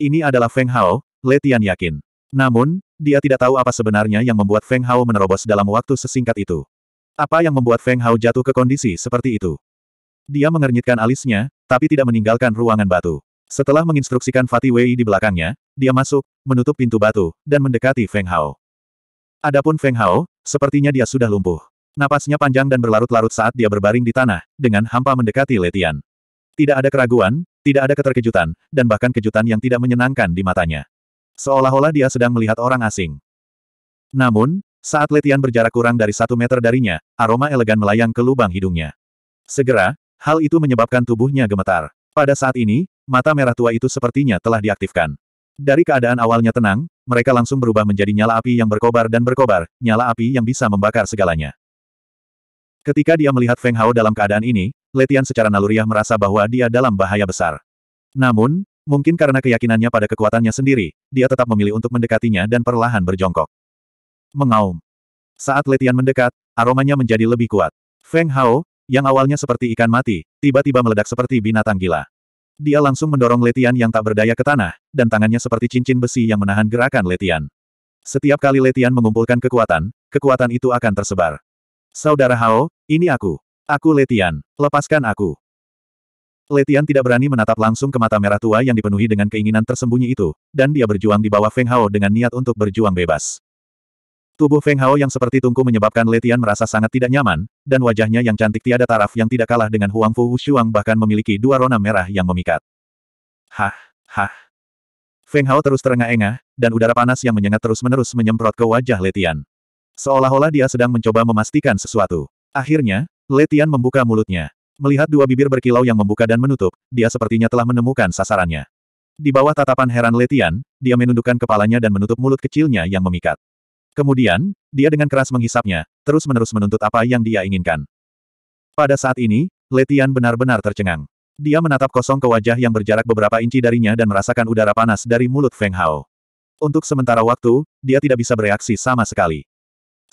Ini adalah Feng Hao, Letian yakin. Namun, dia tidak tahu apa sebenarnya yang membuat Feng Hao menerobos dalam waktu sesingkat itu. Apa yang membuat Feng Hao jatuh ke kondisi seperti itu? Dia mengernyitkan alisnya, tapi tidak meninggalkan ruangan batu. Setelah menginstruksikan Fatih Wei di belakangnya, dia masuk, menutup pintu batu, dan mendekati Feng Hao. Adapun Feng Hao, sepertinya dia sudah lumpuh. Napasnya panjang dan berlarut-larut saat dia berbaring di tanah, dengan hampa mendekati Letian. Tidak ada keraguan, tidak ada keterkejutan, dan bahkan kejutan yang tidak menyenangkan di matanya seolah-olah dia sedang melihat orang asing. Namun, saat Letian berjarak kurang dari satu meter darinya, aroma elegan melayang ke lubang hidungnya. Segera, hal itu menyebabkan tubuhnya gemetar. Pada saat ini, mata merah tua itu sepertinya telah diaktifkan. Dari keadaan awalnya tenang, mereka langsung berubah menjadi nyala api yang berkobar dan berkobar, nyala api yang bisa membakar segalanya. Ketika dia melihat Feng Hao dalam keadaan ini, Letian secara naluriah merasa bahwa dia dalam bahaya besar. Namun, Mungkin karena keyakinannya pada kekuatannya sendiri, dia tetap memilih untuk mendekatinya dan perlahan berjongkok. Mengaum. Saat Letian mendekat, aromanya menjadi lebih kuat. Feng Hao, yang awalnya seperti ikan mati, tiba-tiba meledak seperti binatang gila. Dia langsung mendorong Letian yang tak berdaya ke tanah, dan tangannya seperti cincin besi yang menahan gerakan Letian. Setiap kali Letian mengumpulkan kekuatan, kekuatan itu akan tersebar. Saudara Hao, ini aku. Aku Letian, lepaskan aku. Letian tidak berani menatap langsung ke mata merah tua yang dipenuhi dengan keinginan tersembunyi itu, dan dia berjuang di bawah Feng Hao dengan niat untuk berjuang bebas. Tubuh Feng Hao yang seperti tungku menyebabkan Letian merasa sangat tidak nyaman, dan wajahnya yang cantik tiada taraf yang tidak kalah dengan Huang Fu Shuang bahkan memiliki dua rona merah yang memikat. Hah, hah. Feng Hao terus terengah-engah, dan udara panas yang menyengat terus-menerus menyemprot ke wajah Letian. Seolah-olah dia sedang mencoba memastikan sesuatu. Akhirnya, Letian membuka mulutnya. Melihat dua bibir berkilau yang membuka dan menutup, dia sepertinya telah menemukan sasarannya. Di bawah tatapan heran Letian, dia menundukkan kepalanya dan menutup mulut kecilnya yang memikat. Kemudian, dia dengan keras menghisapnya, terus-menerus menuntut apa yang dia inginkan. Pada saat ini, Letian benar-benar tercengang. Dia menatap kosong ke wajah yang berjarak beberapa inci darinya dan merasakan udara panas dari mulut Feng Hao. Untuk sementara waktu, dia tidak bisa bereaksi sama sekali.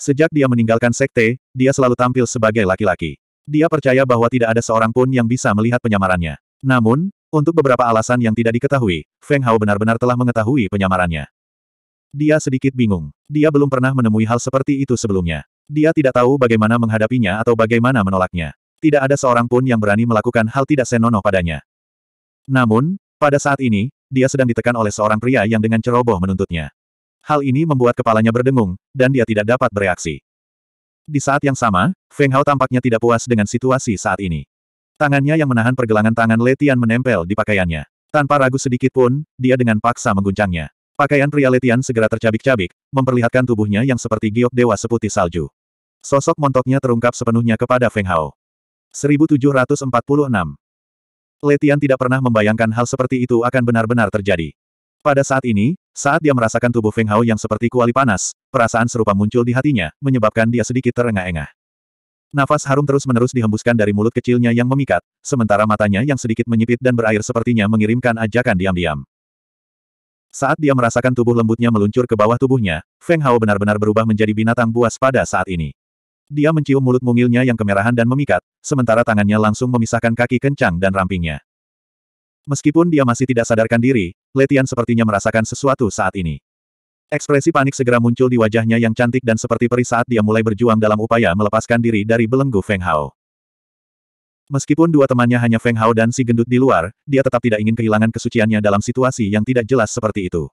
Sejak dia meninggalkan sekte, dia selalu tampil sebagai laki-laki. Dia percaya bahwa tidak ada seorang pun yang bisa melihat penyamarannya. Namun, untuk beberapa alasan yang tidak diketahui, Feng Hao benar-benar telah mengetahui penyamarannya. Dia sedikit bingung. Dia belum pernah menemui hal seperti itu sebelumnya. Dia tidak tahu bagaimana menghadapinya atau bagaimana menolaknya. Tidak ada seorang pun yang berani melakukan hal tidak senonoh padanya. Namun, pada saat ini, dia sedang ditekan oleh seorang pria yang dengan ceroboh menuntutnya. Hal ini membuat kepalanya berdengung, dan dia tidak dapat bereaksi. Di saat yang sama, Feng Hao tampaknya tidak puas dengan situasi saat ini. Tangannya yang menahan pergelangan tangan Letian menempel di pakaiannya. Tanpa ragu sedikit pun, dia dengan paksa mengguncangnya. Pakaian pria Letian segera tercabik-cabik, memperlihatkan tubuhnya yang seperti giok dewa seputih salju. Sosok montoknya terungkap sepenuhnya kepada Feng Hao. 1746 Letian tidak pernah membayangkan hal seperti itu akan benar-benar terjadi. Pada saat ini, saat dia merasakan tubuh Feng Hao yang seperti kuali panas, perasaan serupa muncul di hatinya, menyebabkan dia sedikit terengah-engah. Nafas harum terus-menerus dihembuskan dari mulut kecilnya yang memikat, sementara matanya yang sedikit menyipit dan berair sepertinya mengirimkan ajakan diam-diam. Saat dia merasakan tubuh lembutnya meluncur ke bawah tubuhnya, Feng Hao benar-benar berubah menjadi binatang buas pada saat ini. Dia mencium mulut mungilnya yang kemerahan dan memikat, sementara tangannya langsung memisahkan kaki kencang dan rampingnya. Meskipun dia masih tidak sadarkan diri, Letian sepertinya merasakan sesuatu saat ini. Ekspresi panik segera muncul di wajahnya yang cantik dan seperti peri saat dia mulai berjuang dalam upaya melepaskan diri dari belenggu Feng Hao. Meskipun dua temannya hanya Feng Hao dan si gendut di luar, dia tetap tidak ingin kehilangan kesuciannya dalam situasi yang tidak jelas seperti itu.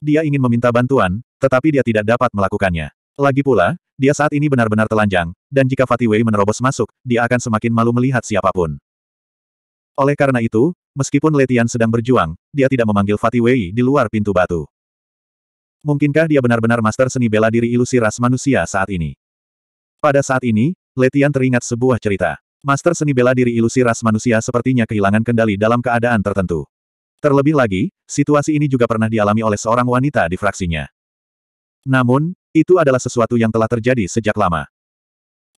Dia ingin meminta bantuan, tetapi dia tidak dapat melakukannya. Lagi pula, dia saat ini benar-benar telanjang, dan jika Fatih Wei menerobos masuk, dia akan semakin malu melihat siapapun. Oleh karena itu, Meskipun Letian sedang berjuang, dia tidak memanggil Fatih Wei di luar pintu batu. Mungkinkah dia benar-benar master seni bela diri ilusi ras manusia saat ini? Pada saat ini, Letian teringat sebuah cerita. Master seni bela diri ilusi ras manusia sepertinya kehilangan kendali dalam keadaan tertentu. Terlebih lagi, situasi ini juga pernah dialami oleh seorang wanita di fraksinya. Namun, itu adalah sesuatu yang telah terjadi sejak lama.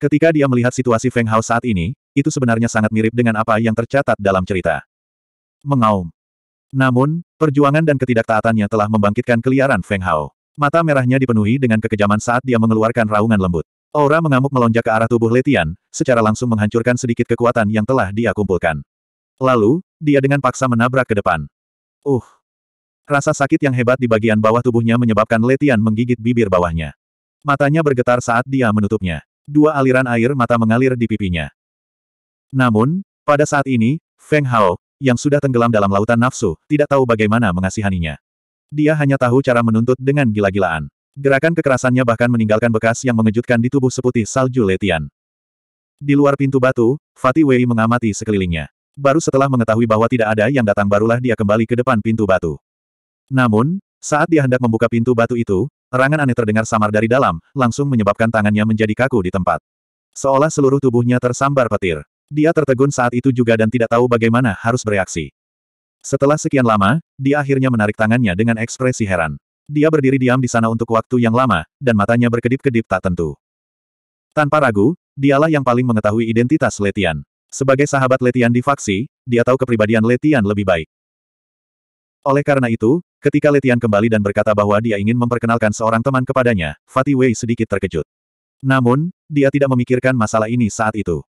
Ketika dia melihat situasi Feng Hao saat ini, itu sebenarnya sangat mirip dengan apa yang tercatat dalam cerita mengaum. Namun, perjuangan dan ketidaktaatannya telah membangkitkan keliaran Feng Hao. Mata merahnya dipenuhi dengan kekejaman saat dia mengeluarkan raungan lembut. Aura mengamuk melonjak ke arah tubuh Letian, secara langsung menghancurkan sedikit kekuatan yang telah dia kumpulkan. Lalu, dia dengan paksa menabrak ke depan. Uh! Rasa sakit yang hebat di bagian bawah tubuhnya menyebabkan Letian menggigit bibir bawahnya. Matanya bergetar saat dia menutupnya. Dua aliran air mata mengalir di pipinya. Namun, pada saat ini, Feng Hao, yang sudah tenggelam dalam lautan nafsu, tidak tahu bagaimana mengasihaninya. Dia hanya tahu cara menuntut dengan gila-gilaan. Gerakan kekerasannya bahkan meninggalkan bekas yang mengejutkan di tubuh seputih salju Letian. Di luar pintu batu, Fatih Wei mengamati sekelilingnya. Baru setelah mengetahui bahwa tidak ada yang datang barulah dia kembali ke depan pintu batu. Namun, saat dia hendak membuka pintu batu itu, erangan aneh terdengar samar dari dalam, langsung menyebabkan tangannya menjadi kaku di tempat. Seolah seluruh tubuhnya tersambar petir. Dia tertegun saat itu juga dan tidak tahu bagaimana harus bereaksi. Setelah sekian lama, dia akhirnya menarik tangannya dengan ekspresi heran. Dia berdiri diam di sana untuk waktu yang lama, dan matanya berkedip-kedip tak tentu. Tanpa ragu, dialah yang paling mengetahui identitas Letian. Sebagai sahabat Letian di faksi, dia tahu kepribadian Letian lebih baik. Oleh karena itu, ketika Letian kembali dan berkata bahwa dia ingin memperkenalkan seorang teman kepadanya, Fatih Wei sedikit terkejut. Namun, dia tidak memikirkan masalah ini saat itu.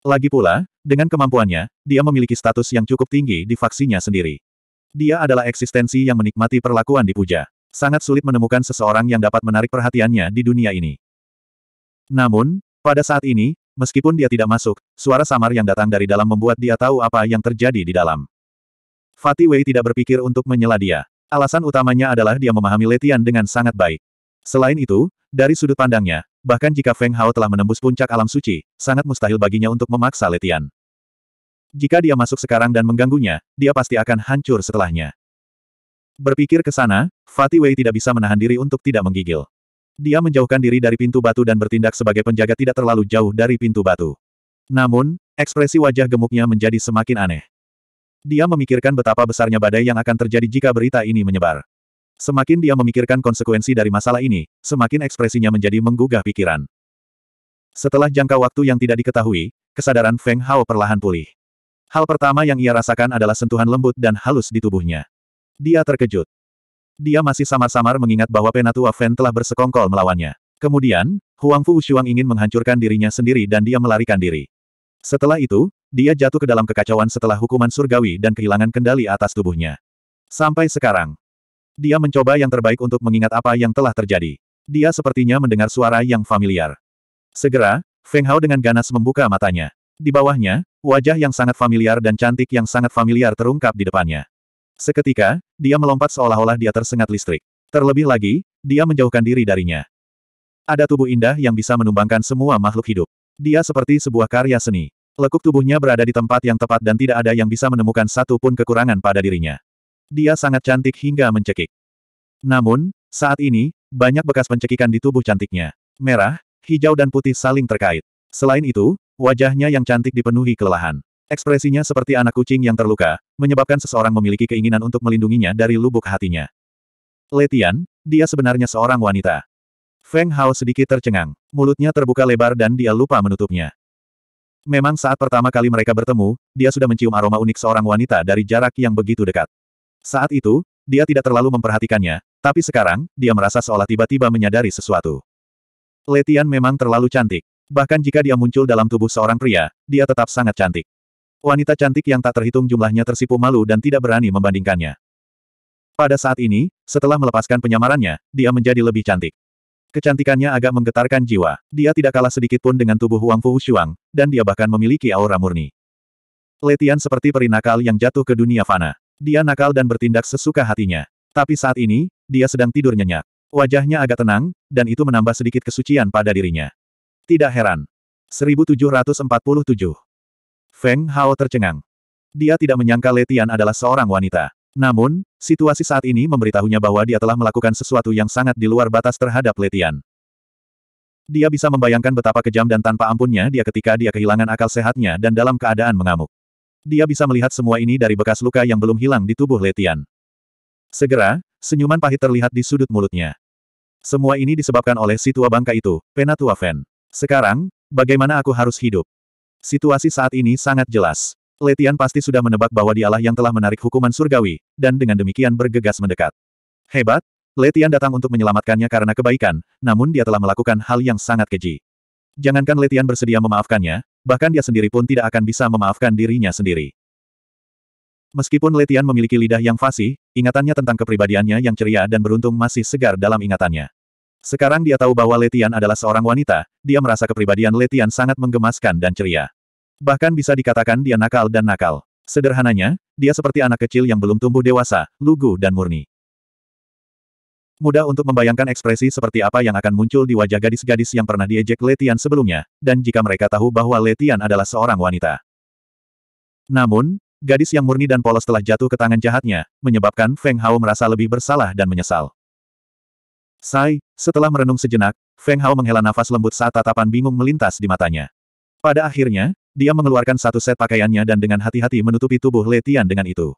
Lagi pula, dengan kemampuannya, dia memiliki status yang cukup tinggi di faksinya sendiri. Dia adalah eksistensi yang menikmati perlakuan dipuja. Sangat sulit menemukan seseorang yang dapat menarik perhatiannya di dunia ini. Namun, pada saat ini, meskipun dia tidak masuk, suara samar yang datang dari dalam membuat dia tahu apa yang terjadi di dalam. Fatih Wei tidak berpikir untuk menyela dia. Alasan utamanya adalah dia memahami Letian dengan sangat baik. Selain itu, dari sudut pandangnya, Bahkan jika Feng Hao telah menembus puncak alam suci, sangat mustahil baginya untuk memaksa Letian. Jika dia masuk sekarang dan mengganggunya, dia pasti akan hancur setelahnya. Berpikir ke sana, Fatih Wei tidak bisa menahan diri untuk tidak menggigil. Dia menjauhkan diri dari pintu batu dan bertindak sebagai penjaga tidak terlalu jauh dari pintu batu. Namun, ekspresi wajah gemuknya menjadi semakin aneh. Dia memikirkan betapa besarnya badai yang akan terjadi jika berita ini menyebar. Semakin dia memikirkan konsekuensi dari masalah ini, semakin ekspresinya menjadi menggugah pikiran. Setelah jangka waktu yang tidak diketahui, kesadaran Feng Hao perlahan pulih. Hal pertama yang ia rasakan adalah sentuhan lembut dan halus di tubuhnya. Dia terkejut. Dia masih samar-samar mengingat bahwa penatua Feng telah bersekongkol melawannya. Kemudian, Huang Fu Ushuang ingin menghancurkan dirinya sendiri dan dia melarikan diri. Setelah itu, dia jatuh ke dalam kekacauan setelah hukuman surgawi dan kehilangan kendali atas tubuhnya. Sampai sekarang, dia mencoba yang terbaik untuk mengingat apa yang telah terjadi. Dia sepertinya mendengar suara yang familiar. Segera, Feng Hao dengan ganas membuka matanya. Di bawahnya, wajah yang sangat familiar dan cantik yang sangat familiar terungkap di depannya. Seketika, dia melompat seolah-olah dia tersengat listrik. Terlebih lagi, dia menjauhkan diri darinya. Ada tubuh indah yang bisa menumbangkan semua makhluk hidup. Dia seperti sebuah karya seni. Lekuk tubuhnya berada di tempat yang tepat dan tidak ada yang bisa menemukan satu pun kekurangan pada dirinya. Dia sangat cantik hingga mencekik. Namun, saat ini, banyak bekas pencekikan di tubuh cantiknya. Merah, hijau dan putih saling terkait. Selain itu, wajahnya yang cantik dipenuhi kelelahan. Ekspresinya seperti anak kucing yang terluka, menyebabkan seseorang memiliki keinginan untuk melindunginya dari lubuk hatinya. Letian, dia sebenarnya seorang wanita. Feng Hao sedikit tercengang. Mulutnya terbuka lebar dan dia lupa menutupnya. Memang saat pertama kali mereka bertemu, dia sudah mencium aroma unik seorang wanita dari jarak yang begitu dekat. Saat itu, dia tidak terlalu memperhatikannya, tapi sekarang, dia merasa seolah tiba-tiba menyadari sesuatu. Letian memang terlalu cantik. Bahkan jika dia muncul dalam tubuh seorang pria, dia tetap sangat cantik. Wanita cantik yang tak terhitung jumlahnya tersipu malu dan tidak berani membandingkannya. Pada saat ini, setelah melepaskan penyamarannya, dia menjadi lebih cantik. Kecantikannya agak menggetarkan jiwa. Dia tidak kalah sedikit pun dengan tubuh Huang Fu Shuang, dan dia bahkan memiliki aura murni. Letian seperti perinakal yang jatuh ke dunia fana. Dia nakal dan bertindak sesuka hatinya. Tapi saat ini, dia sedang tidur nyenyak. Wajahnya agak tenang, dan itu menambah sedikit kesucian pada dirinya. Tidak heran. 1747 Feng Hao tercengang. Dia tidak menyangka Letian adalah seorang wanita. Namun, situasi saat ini memberitahunya bahwa dia telah melakukan sesuatu yang sangat di luar batas terhadap Letian. Dia bisa membayangkan betapa kejam dan tanpa ampunnya dia ketika dia kehilangan akal sehatnya dan dalam keadaan mengamuk. Dia bisa melihat semua ini dari bekas luka yang belum hilang di tubuh Letian. Segera, senyuman pahit terlihat di sudut mulutnya. Semua ini disebabkan oleh si tua bangka itu, Penatua Fen. Sekarang, bagaimana aku harus hidup? Situasi saat ini sangat jelas. Letian pasti sudah menebak bahwa dialah yang telah menarik hukuman surgawi, dan dengan demikian bergegas mendekat. Hebat, Letian datang untuk menyelamatkannya karena kebaikan, namun dia telah melakukan hal yang sangat keji. Jangankan Letian bersedia memaafkannya, bahkan dia sendiri pun tidak akan bisa memaafkan dirinya sendiri. Meskipun Letian memiliki lidah yang fasih, ingatannya tentang kepribadiannya yang ceria dan beruntung masih segar dalam ingatannya. Sekarang dia tahu bahwa Letian adalah seorang wanita, dia merasa kepribadian Letian sangat menggemaskan dan ceria. Bahkan bisa dikatakan dia nakal dan nakal. Sederhananya, dia seperti anak kecil yang belum tumbuh dewasa, lugu dan murni. Mudah untuk membayangkan ekspresi seperti apa yang akan muncul di wajah gadis-gadis yang pernah diejek Letian sebelumnya, dan jika mereka tahu bahwa Letian adalah seorang wanita. Namun, gadis yang murni dan polos telah jatuh ke tangan jahatnya, menyebabkan Feng Hao merasa lebih bersalah dan menyesal. Sai, setelah merenung sejenak, Feng Hao menghela nafas lembut saat tatapan bingung melintas di matanya. Pada akhirnya, dia mengeluarkan satu set pakaiannya dan dengan hati-hati menutupi tubuh Letian dengan itu.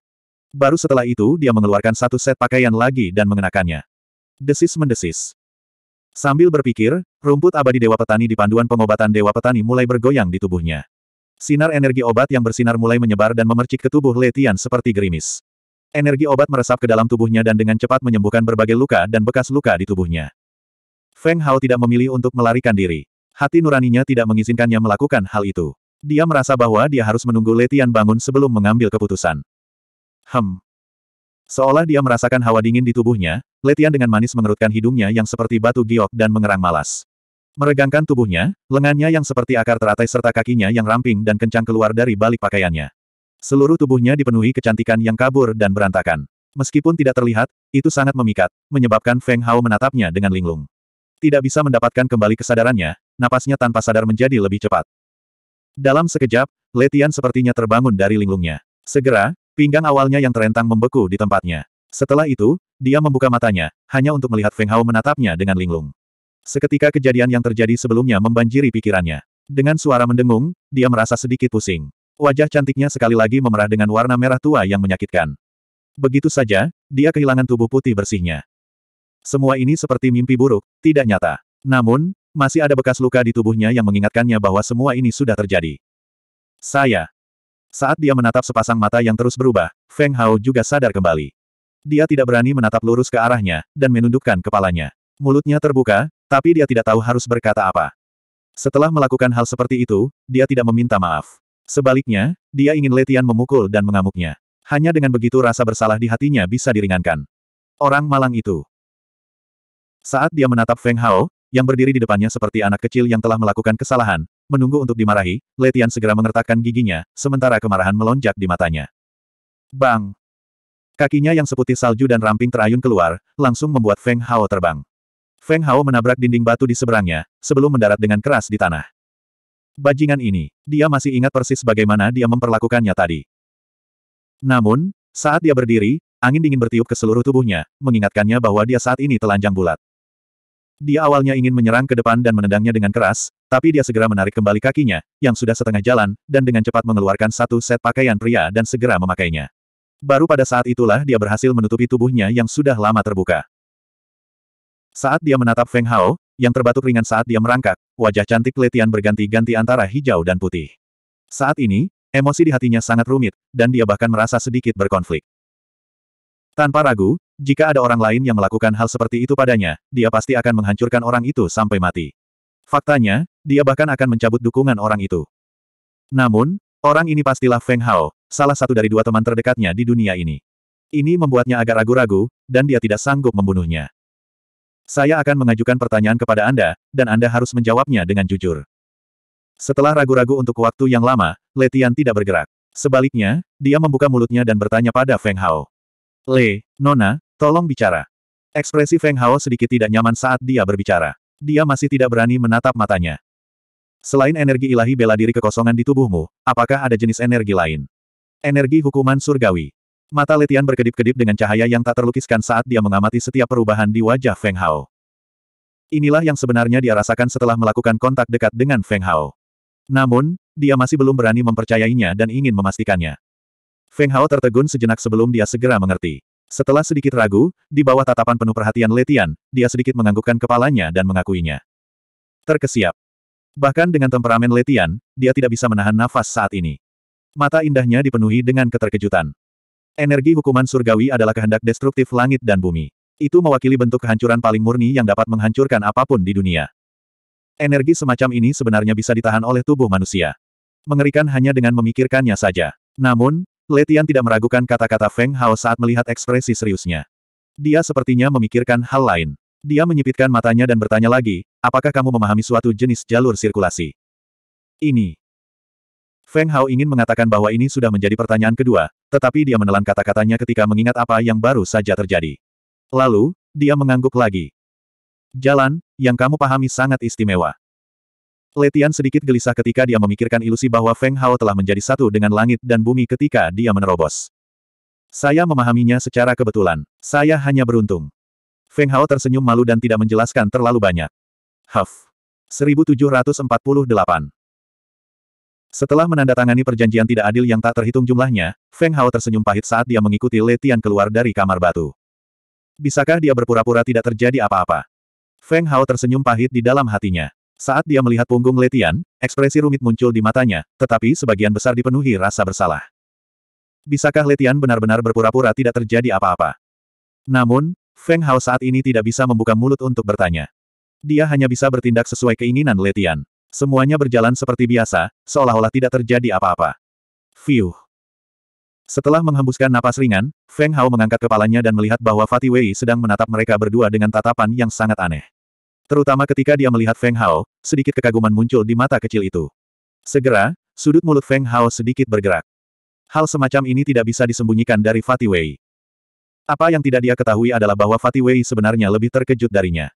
Baru setelah itu dia mengeluarkan satu set pakaian lagi dan mengenakannya. Desis-mendesis. Sambil berpikir, rumput abadi Dewa Petani di panduan pengobatan Dewa Petani mulai bergoyang di tubuhnya. Sinar energi obat yang bersinar mulai menyebar dan memercik ke tubuh Letian seperti gerimis. Energi obat meresap ke dalam tubuhnya dan dengan cepat menyembuhkan berbagai luka dan bekas luka di tubuhnya. Feng Hao tidak memilih untuk melarikan diri. Hati nuraninya tidak mengizinkannya melakukan hal itu. Dia merasa bahwa dia harus menunggu Letian bangun sebelum mengambil keputusan. Hem, Seolah dia merasakan hawa dingin di tubuhnya, Letian dengan manis mengerutkan hidungnya yang seperti batu giok dan mengerang malas. Meregangkan tubuhnya, lengannya yang seperti akar teratai serta kakinya yang ramping dan kencang keluar dari balik pakaiannya. Seluruh tubuhnya dipenuhi kecantikan yang kabur dan berantakan. Meskipun tidak terlihat, itu sangat memikat, menyebabkan Feng Hao menatapnya dengan linglung. Tidak bisa mendapatkan kembali kesadarannya, napasnya tanpa sadar menjadi lebih cepat. Dalam sekejap, Letian sepertinya terbangun dari linglungnya. Segera, Pinggang awalnya yang terentang membeku di tempatnya. Setelah itu, dia membuka matanya, hanya untuk melihat Feng Hao menatapnya dengan linglung. Seketika kejadian yang terjadi sebelumnya membanjiri pikirannya. Dengan suara mendengung, dia merasa sedikit pusing. Wajah cantiknya sekali lagi memerah dengan warna merah tua yang menyakitkan. Begitu saja, dia kehilangan tubuh putih bersihnya. Semua ini seperti mimpi buruk, tidak nyata. Namun, masih ada bekas luka di tubuhnya yang mengingatkannya bahwa semua ini sudah terjadi. Saya, saat dia menatap sepasang mata yang terus berubah, Feng Hao juga sadar kembali. Dia tidak berani menatap lurus ke arahnya, dan menundukkan kepalanya. Mulutnya terbuka, tapi dia tidak tahu harus berkata apa. Setelah melakukan hal seperti itu, dia tidak meminta maaf. Sebaliknya, dia ingin Letian memukul dan mengamuknya. Hanya dengan begitu rasa bersalah di hatinya bisa diringankan. Orang malang itu. Saat dia menatap Feng Hao, yang berdiri di depannya seperti anak kecil yang telah melakukan kesalahan, menunggu untuk dimarahi, Letian segera mengertakkan giginya, sementara kemarahan melonjak di matanya. Bang! Kakinya yang seputih salju dan ramping terayun keluar, langsung membuat Feng Hao terbang. Feng Hao menabrak dinding batu di seberangnya, sebelum mendarat dengan keras di tanah. Bajingan ini, dia masih ingat persis bagaimana dia memperlakukannya tadi. Namun, saat dia berdiri, angin dingin bertiup ke seluruh tubuhnya, mengingatkannya bahwa dia saat ini telanjang bulat. Dia awalnya ingin menyerang ke depan dan menendangnya dengan keras, tapi dia segera menarik kembali kakinya, yang sudah setengah jalan, dan dengan cepat mengeluarkan satu set pakaian pria dan segera memakainya. Baru pada saat itulah dia berhasil menutupi tubuhnya yang sudah lama terbuka. Saat dia menatap Feng Hao, yang terbatuk ringan saat dia merangkak, wajah cantik Letian berganti-ganti antara hijau dan putih. Saat ini, emosi di hatinya sangat rumit, dan dia bahkan merasa sedikit berkonflik. Tanpa ragu, jika ada orang lain yang melakukan hal seperti itu padanya, dia pasti akan menghancurkan orang itu sampai mati. Faktanya, dia bahkan akan mencabut dukungan orang itu. Namun, orang ini pastilah Feng Hao, salah satu dari dua teman terdekatnya di dunia ini. Ini membuatnya agak ragu-ragu, dan dia tidak sanggup membunuhnya. Saya akan mengajukan pertanyaan kepada Anda, dan Anda harus menjawabnya dengan jujur. Setelah ragu-ragu untuk waktu yang lama, Letian tidak bergerak. Sebaliknya, dia membuka mulutnya dan bertanya pada Feng Hao. Le, Nona, Tolong bicara. Ekspresi Feng Hao sedikit tidak nyaman saat dia berbicara. Dia masih tidak berani menatap matanya. Selain energi ilahi bela diri kekosongan di tubuhmu, apakah ada jenis energi lain? Energi hukuman surgawi. Mata Letian berkedip-kedip dengan cahaya yang tak terlukiskan saat dia mengamati setiap perubahan di wajah Feng Hao. Inilah yang sebenarnya dia rasakan setelah melakukan kontak dekat dengan Feng Hao. Namun, dia masih belum berani mempercayainya dan ingin memastikannya. Feng Hao tertegun sejenak sebelum dia segera mengerti. Setelah sedikit ragu, di bawah tatapan penuh perhatian Letian, dia sedikit menganggukkan kepalanya dan mengakuinya. Terkesiap. Bahkan dengan temperamen Letian, dia tidak bisa menahan nafas saat ini. Mata indahnya dipenuhi dengan keterkejutan. Energi hukuman surgawi adalah kehendak destruktif langit dan bumi. Itu mewakili bentuk kehancuran paling murni yang dapat menghancurkan apapun di dunia. Energi semacam ini sebenarnya bisa ditahan oleh tubuh manusia. Mengerikan hanya dengan memikirkannya saja. Namun, Letian tidak meragukan kata-kata Feng Hao saat melihat ekspresi seriusnya. Dia sepertinya memikirkan hal lain. Dia menyipitkan matanya dan bertanya lagi, apakah kamu memahami suatu jenis jalur sirkulasi? Ini. Feng Hao ingin mengatakan bahwa ini sudah menjadi pertanyaan kedua, tetapi dia menelan kata-katanya ketika mengingat apa yang baru saja terjadi. Lalu, dia mengangguk lagi. Jalan, yang kamu pahami sangat istimewa. Letian sedikit gelisah ketika dia memikirkan ilusi bahwa Feng Hao telah menjadi satu dengan langit dan bumi ketika dia menerobos. Saya memahaminya secara kebetulan. Saya hanya beruntung. Feng Hao tersenyum malu dan tidak menjelaskan terlalu banyak. Huff. 1748 Setelah menandatangani perjanjian tidak adil yang tak terhitung jumlahnya, Feng Hao tersenyum pahit saat dia mengikuti Letian keluar dari kamar batu. Bisakah dia berpura-pura tidak terjadi apa-apa? Feng Hao tersenyum pahit di dalam hatinya. Saat dia melihat punggung Letian, ekspresi rumit muncul di matanya, tetapi sebagian besar dipenuhi rasa bersalah. Bisakah Letian benar-benar berpura-pura tidak terjadi apa-apa? Namun, Feng Hao saat ini tidak bisa membuka mulut untuk bertanya. Dia hanya bisa bertindak sesuai keinginan Letian. Semuanya berjalan seperti biasa, seolah-olah tidak terjadi apa-apa. Fiuh. Setelah menghembuskan napas ringan, Feng Hao mengangkat kepalanya dan melihat bahwa Fatih Wei sedang menatap mereka berdua dengan tatapan yang sangat aneh. Terutama ketika dia melihat Feng Hao, sedikit kekaguman muncul di mata kecil itu. Segera, sudut mulut Feng Hao sedikit bergerak. Hal semacam ini tidak bisa disembunyikan dari Fatih Wei. Apa yang tidak dia ketahui adalah bahwa Fatih Wei sebenarnya lebih terkejut darinya.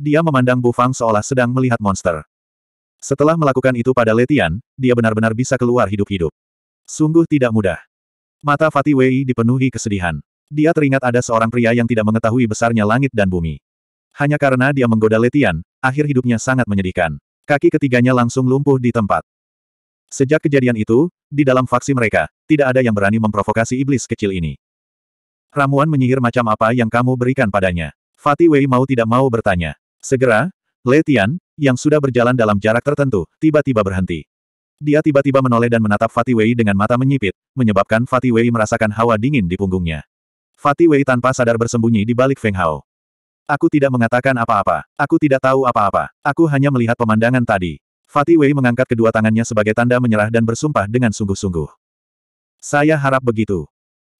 Dia memandang Bu Fang seolah sedang melihat monster. Setelah melakukan itu pada Letian, dia benar-benar bisa keluar hidup-hidup. Sungguh tidak mudah. Mata Fatih Wei dipenuhi kesedihan. Dia teringat ada seorang pria yang tidak mengetahui besarnya langit dan bumi. Hanya karena dia menggoda Letian, akhir hidupnya sangat menyedihkan. Kaki ketiganya langsung lumpuh di tempat. Sejak kejadian itu, di dalam faksi mereka, tidak ada yang berani memprovokasi iblis kecil ini. Ramuan menyihir macam apa yang kamu berikan padanya? Fatih Wei mau tidak mau bertanya. Segera, Letian, yang sudah berjalan dalam jarak tertentu, tiba-tiba berhenti. Dia tiba-tiba menoleh dan menatap Fatih Wei dengan mata menyipit, menyebabkan Fatih Wei merasakan hawa dingin di punggungnya. Fatih Wei tanpa sadar bersembunyi di balik Feng Hao. Aku tidak mengatakan apa-apa. Aku tidak tahu apa-apa. Aku hanya melihat pemandangan tadi. Fatih Wei mengangkat kedua tangannya sebagai tanda menyerah dan bersumpah dengan sungguh-sungguh. Saya harap begitu.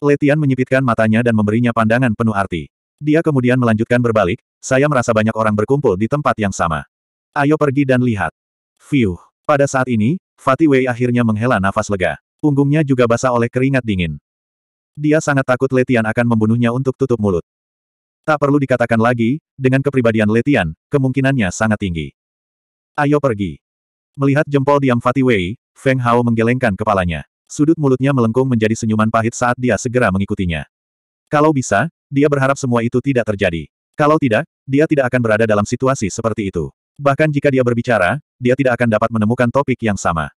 Letian menyipitkan matanya dan memberinya pandangan penuh arti. Dia kemudian melanjutkan berbalik, saya merasa banyak orang berkumpul di tempat yang sama. Ayo pergi dan lihat. Fiuh. Pada saat ini, Fatih Wei akhirnya menghela nafas lega. Punggungnya juga basah oleh keringat dingin. Dia sangat takut Letian akan membunuhnya untuk tutup mulut. Tak perlu dikatakan lagi, dengan kepribadian Letian, kemungkinannya sangat tinggi. Ayo pergi. Melihat jempol diam Fatih Wei, Feng Hao menggelengkan kepalanya. Sudut mulutnya melengkung menjadi senyuman pahit saat dia segera mengikutinya. Kalau bisa, dia berharap semua itu tidak terjadi. Kalau tidak, dia tidak akan berada dalam situasi seperti itu. Bahkan jika dia berbicara, dia tidak akan dapat menemukan topik yang sama.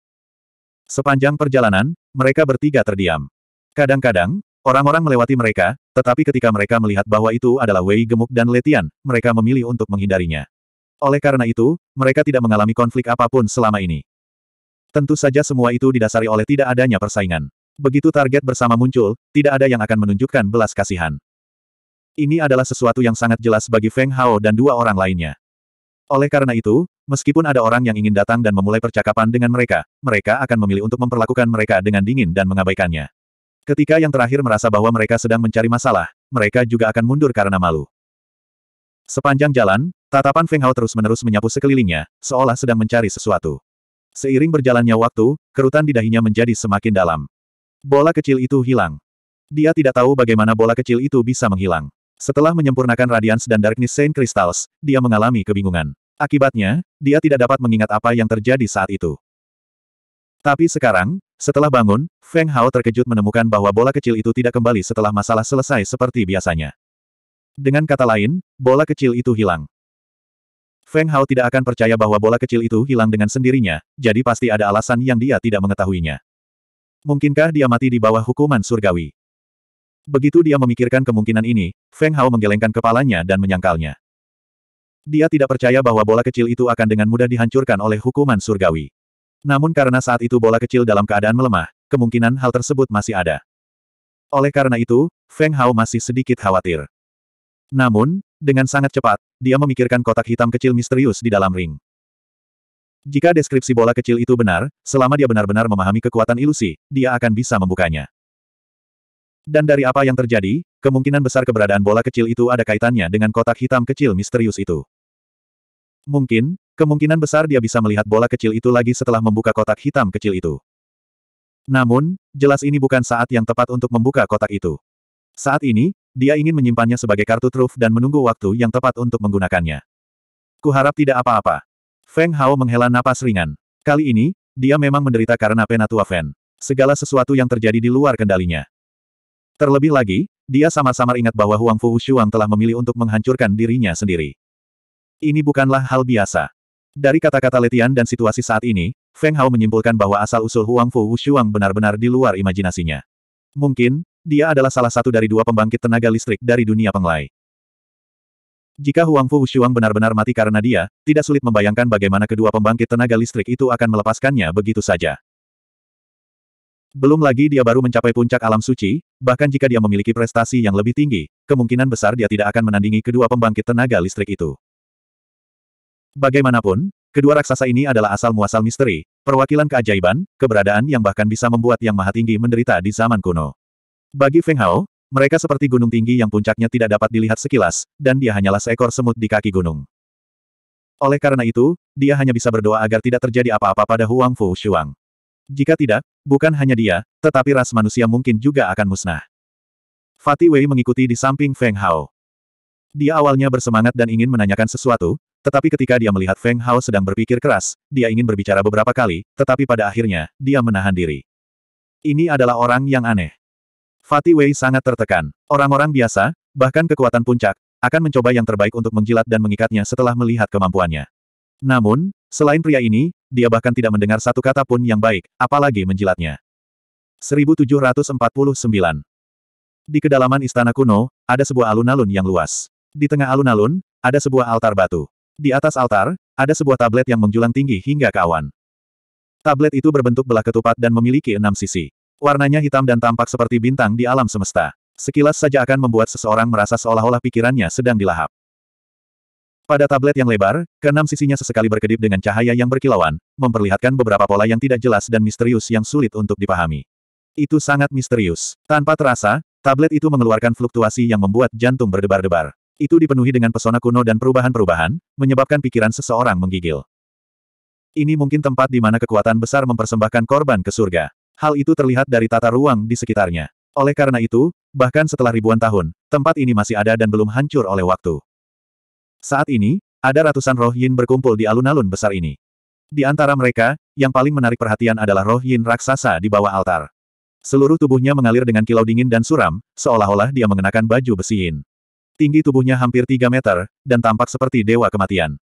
Sepanjang perjalanan, mereka bertiga terdiam. Kadang-kadang, Orang-orang melewati mereka, tetapi ketika mereka melihat bahwa itu adalah Wei Gemuk dan Letian, mereka memilih untuk menghindarinya. Oleh karena itu, mereka tidak mengalami konflik apapun selama ini. Tentu saja semua itu didasari oleh tidak adanya persaingan. Begitu target bersama muncul, tidak ada yang akan menunjukkan belas kasihan. Ini adalah sesuatu yang sangat jelas bagi Feng Hao dan dua orang lainnya. Oleh karena itu, meskipun ada orang yang ingin datang dan memulai percakapan dengan mereka, mereka akan memilih untuk memperlakukan mereka dengan dingin dan mengabaikannya. Ketika yang terakhir merasa bahwa mereka sedang mencari masalah, mereka juga akan mundur karena malu. Sepanjang jalan, tatapan Feng Hao terus-menerus menyapu sekelilingnya, seolah sedang mencari sesuatu. Seiring berjalannya waktu, kerutan di dahinya menjadi semakin dalam. Bola kecil itu hilang. Dia tidak tahu bagaimana bola kecil itu bisa menghilang. Setelah menyempurnakan Radiance dan Darkness Saint Crystals, dia mengalami kebingungan. Akibatnya, dia tidak dapat mengingat apa yang terjadi saat itu. Tapi sekarang, setelah bangun, Feng Hao terkejut menemukan bahwa bola kecil itu tidak kembali setelah masalah selesai seperti biasanya. Dengan kata lain, bola kecil itu hilang. Feng Hao tidak akan percaya bahwa bola kecil itu hilang dengan sendirinya, jadi pasti ada alasan yang dia tidak mengetahuinya. Mungkinkah dia mati di bawah hukuman surgawi? Begitu dia memikirkan kemungkinan ini, Feng Hao menggelengkan kepalanya dan menyangkalnya. Dia tidak percaya bahwa bola kecil itu akan dengan mudah dihancurkan oleh hukuman surgawi. Namun karena saat itu bola kecil dalam keadaan melemah, kemungkinan hal tersebut masih ada. Oleh karena itu, Feng Hao masih sedikit khawatir. Namun, dengan sangat cepat, dia memikirkan kotak hitam kecil misterius di dalam ring. Jika deskripsi bola kecil itu benar, selama dia benar-benar memahami kekuatan ilusi, dia akan bisa membukanya. Dan dari apa yang terjadi, kemungkinan besar keberadaan bola kecil itu ada kaitannya dengan kotak hitam kecil misterius itu. Mungkin, Kemungkinan besar dia bisa melihat bola kecil itu lagi setelah membuka kotak hitam kecil itu. Namun, jelas ini bukan saat yang tepat untuk membuka kotak itu. Saat ini, dia ingin menyimpannya sebagai kartu truf dan menunggu waktu yang tepat untuk menggunakannya. Kuharap tidak apa-apa. Feng Hao menghela napas ringan. Kali ini, dia memang menderita karena Penatua Fen. Segala sesuatu yang terjadi di luar kendalinya. Terlebih lagi, dia samar-samar ingat bahwa Huang Fu Shuang telah memilih untuk menghancurkan dirinya sendiri. Ini bukanlah hal biasa. Dari kata-kata Letian dan situasi saat ini, Feng Hao menyimpulkan bahwa asal-usul Huang Fu Wushuang benar-benar di luar imajinasinya. Mungkin, dia adalah salah satu dari dua pembangkit tenaga listrik dari dunia penglai. Jika Huang Fu Wushuang benar-benar mati karena dia, tidak sulit membayangkan bagaimana kedua pembangkit tenaga listrik itu akan melepaskannya begitu saja. Belum lagi dia baru mencapai puncak alam suci, bahkan jika dia memiliki prestasi yang lebih tinggi, kemungkinan besar dia tidak akan menandingi kedua pembangkit tenaga listrik itu. Bagaimanapun, kedua raksasa ini adalah asal-muasal misteri, perwakilan keajaiban, keberadaan yang bahkan bisa membuat Yang Maha Tinggi menderita di zaman kuno. Bagi Feng Hao, mereka seperti gunung tinggi yang puncaknya tidak dapat dilihat sekilas, dan dia hanyalah seekor semut di kaki gunung. Oleh karena itu, dia hanya bisa berdoa agar tidak terjadi apa-apa pada Huang Fu Shuang. Jika tidak, bukan hanya dia, tetapi ras manusia mungkin juga akan musnah. Fatih Wei mengikuti di samping Feng Hao. Dia awalnya bersemangat dan ingin menanyakan sesuatu, tetapi ketika dia melihat Feng Hao sedang berpikir keras, dia ingin berbicara beberapa kali, tetapi pada akhirnya, dia menahan diri. Ini adalah orang yang aneh. Fatih Wei sangat tertekan. Orang-orang biasa, bahkan kekuatan puncak, akan mencoba yang terbaik untuk menjilat dan mengikatnya setelah melihat kemampuannya. Namun, selain pria ini, dia bahkan tidak mendengar satu kata pun yang baik, apalagi menjilatnya. 1749 Di kedalaman istana kuno, ada sebuah alun-alun yang luas. Di tengah alun-alun, ada sebuah altar batu. Di atas altar, ada sebuah tablet yang menjulang tinggi hingga ke awan. Tablet itu berbentuk belah ketupat dan memiliki enam sisi. Warnanya hitam dan tampak seperti bintang di alam semesta. Sekilas saja akan membuat seseorang merasa seolah-olah pikirannya sedang dilahap. Pada tablet yang lebar, keenam sisinya sesekali berkedip dengan cahaya yang berkilauan, memperlihatkan beberapa pola yang tidak jelas dan misterius yang sulit untuk dipahami. Itu sangat misterius. Tanpa terasa, tablet itu mengeluarkan fluktuasi yang membuat jantung berdebar-debar. Itu dipenuhi dengan pesona kuno dan perubahan-perubahan, menyebabkan pikiran seseorang menggigil. Ini mungkin tempat di mana kekuatan besar mempersembahkan korban ke surga. Hal itu terlihat dari tata ruang di sekitarnya. Oleh karena itu, bahkan setelah ribuan tahun, tempat ini masih ada dan belum hancur oleh waktu. Saat ini, ada ratusan roh yin berkumpul di alun-alun besar ini. Di antara mereka, yang paling menarik perhatian adalah roh yin raksasa di bawah altar. Seluruh tubuhnya mengalir dengan kilau dingin dan suram, seolah-olah dia mengenakan baju besi yin. Tinggi tubuhnya hampir 3 meter, dan tampak seperti dewa kematian.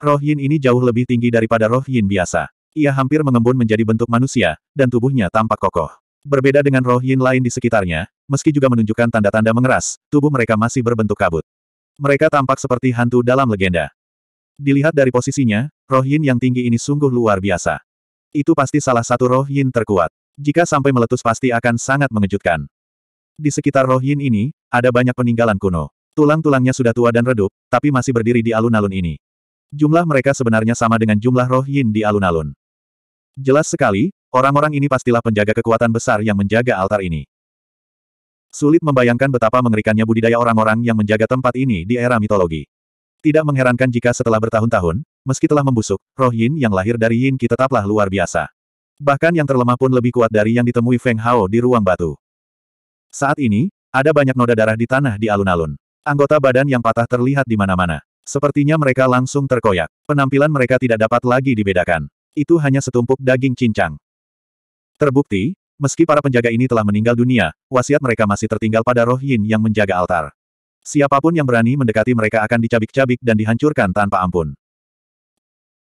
Roh Yin ini jauh lebih tinggi daripada roh Yin biasa. Ia hampir mengembun menjadi bentuk manusia, dan tubuhnya tampak kokoh. Berbeda dengan roh Yin lain di sekitarnya, meski juga menunjukkan tanda-tanda mengeras, tubuh mereka masih berbentuk kabut. Mereka tampak seperti hantu dalam legenda. Dilihat dari posisinya, roh Yin yang tinggi ini sungguh luar biasa. Itu pasti salah satu roh Yin terkuat. Jika sampai meletus pasti akan sangat mengejutkan. Di sekitar roh Yin ini, ada banyak peninggalan kuno. Tulang-tulangnya sudah tua dan redup, tapi masih berdiri di alun-alun ini. Jumlah mereka sebenarnya sama dengan jumlah roh yin di alun-alun. Jelas sekali, orang-orang ini pastilah penjaga kekuatan besar yang menjaga altar ini. Sulit membayangkan betapa mengerikannya budidaya orang-orang yang menjaga tempat ini di era mitologi. Tidak mengherankan jika setelah bertahun-tahun, meski telah membusuk, roh yin yang lahir dari yin ki tetaplah luar biasa. Bahkan yang terlemah pun lebih kuat dari yang ditemui Feng Hao di ruang batu. Saat ini, ada banyak noda darah di tanah di alun-alun. Anggota badan yang patah terlihat di mana-mana. Sepertinya mereka langsung terkoyak. Penampilan mereka tidak dapat lagi dibedakan. Itu hanya setumpuk daging cincang. Terbukti, meski para penjaga ini telah meninggal dunia, wasiat mereka masih tertinggal pada roh yin yang menjaga altar. Siapapun yang berani mendekati mereka akan dicabik-cabik dan dihancurkan tanpa ampun.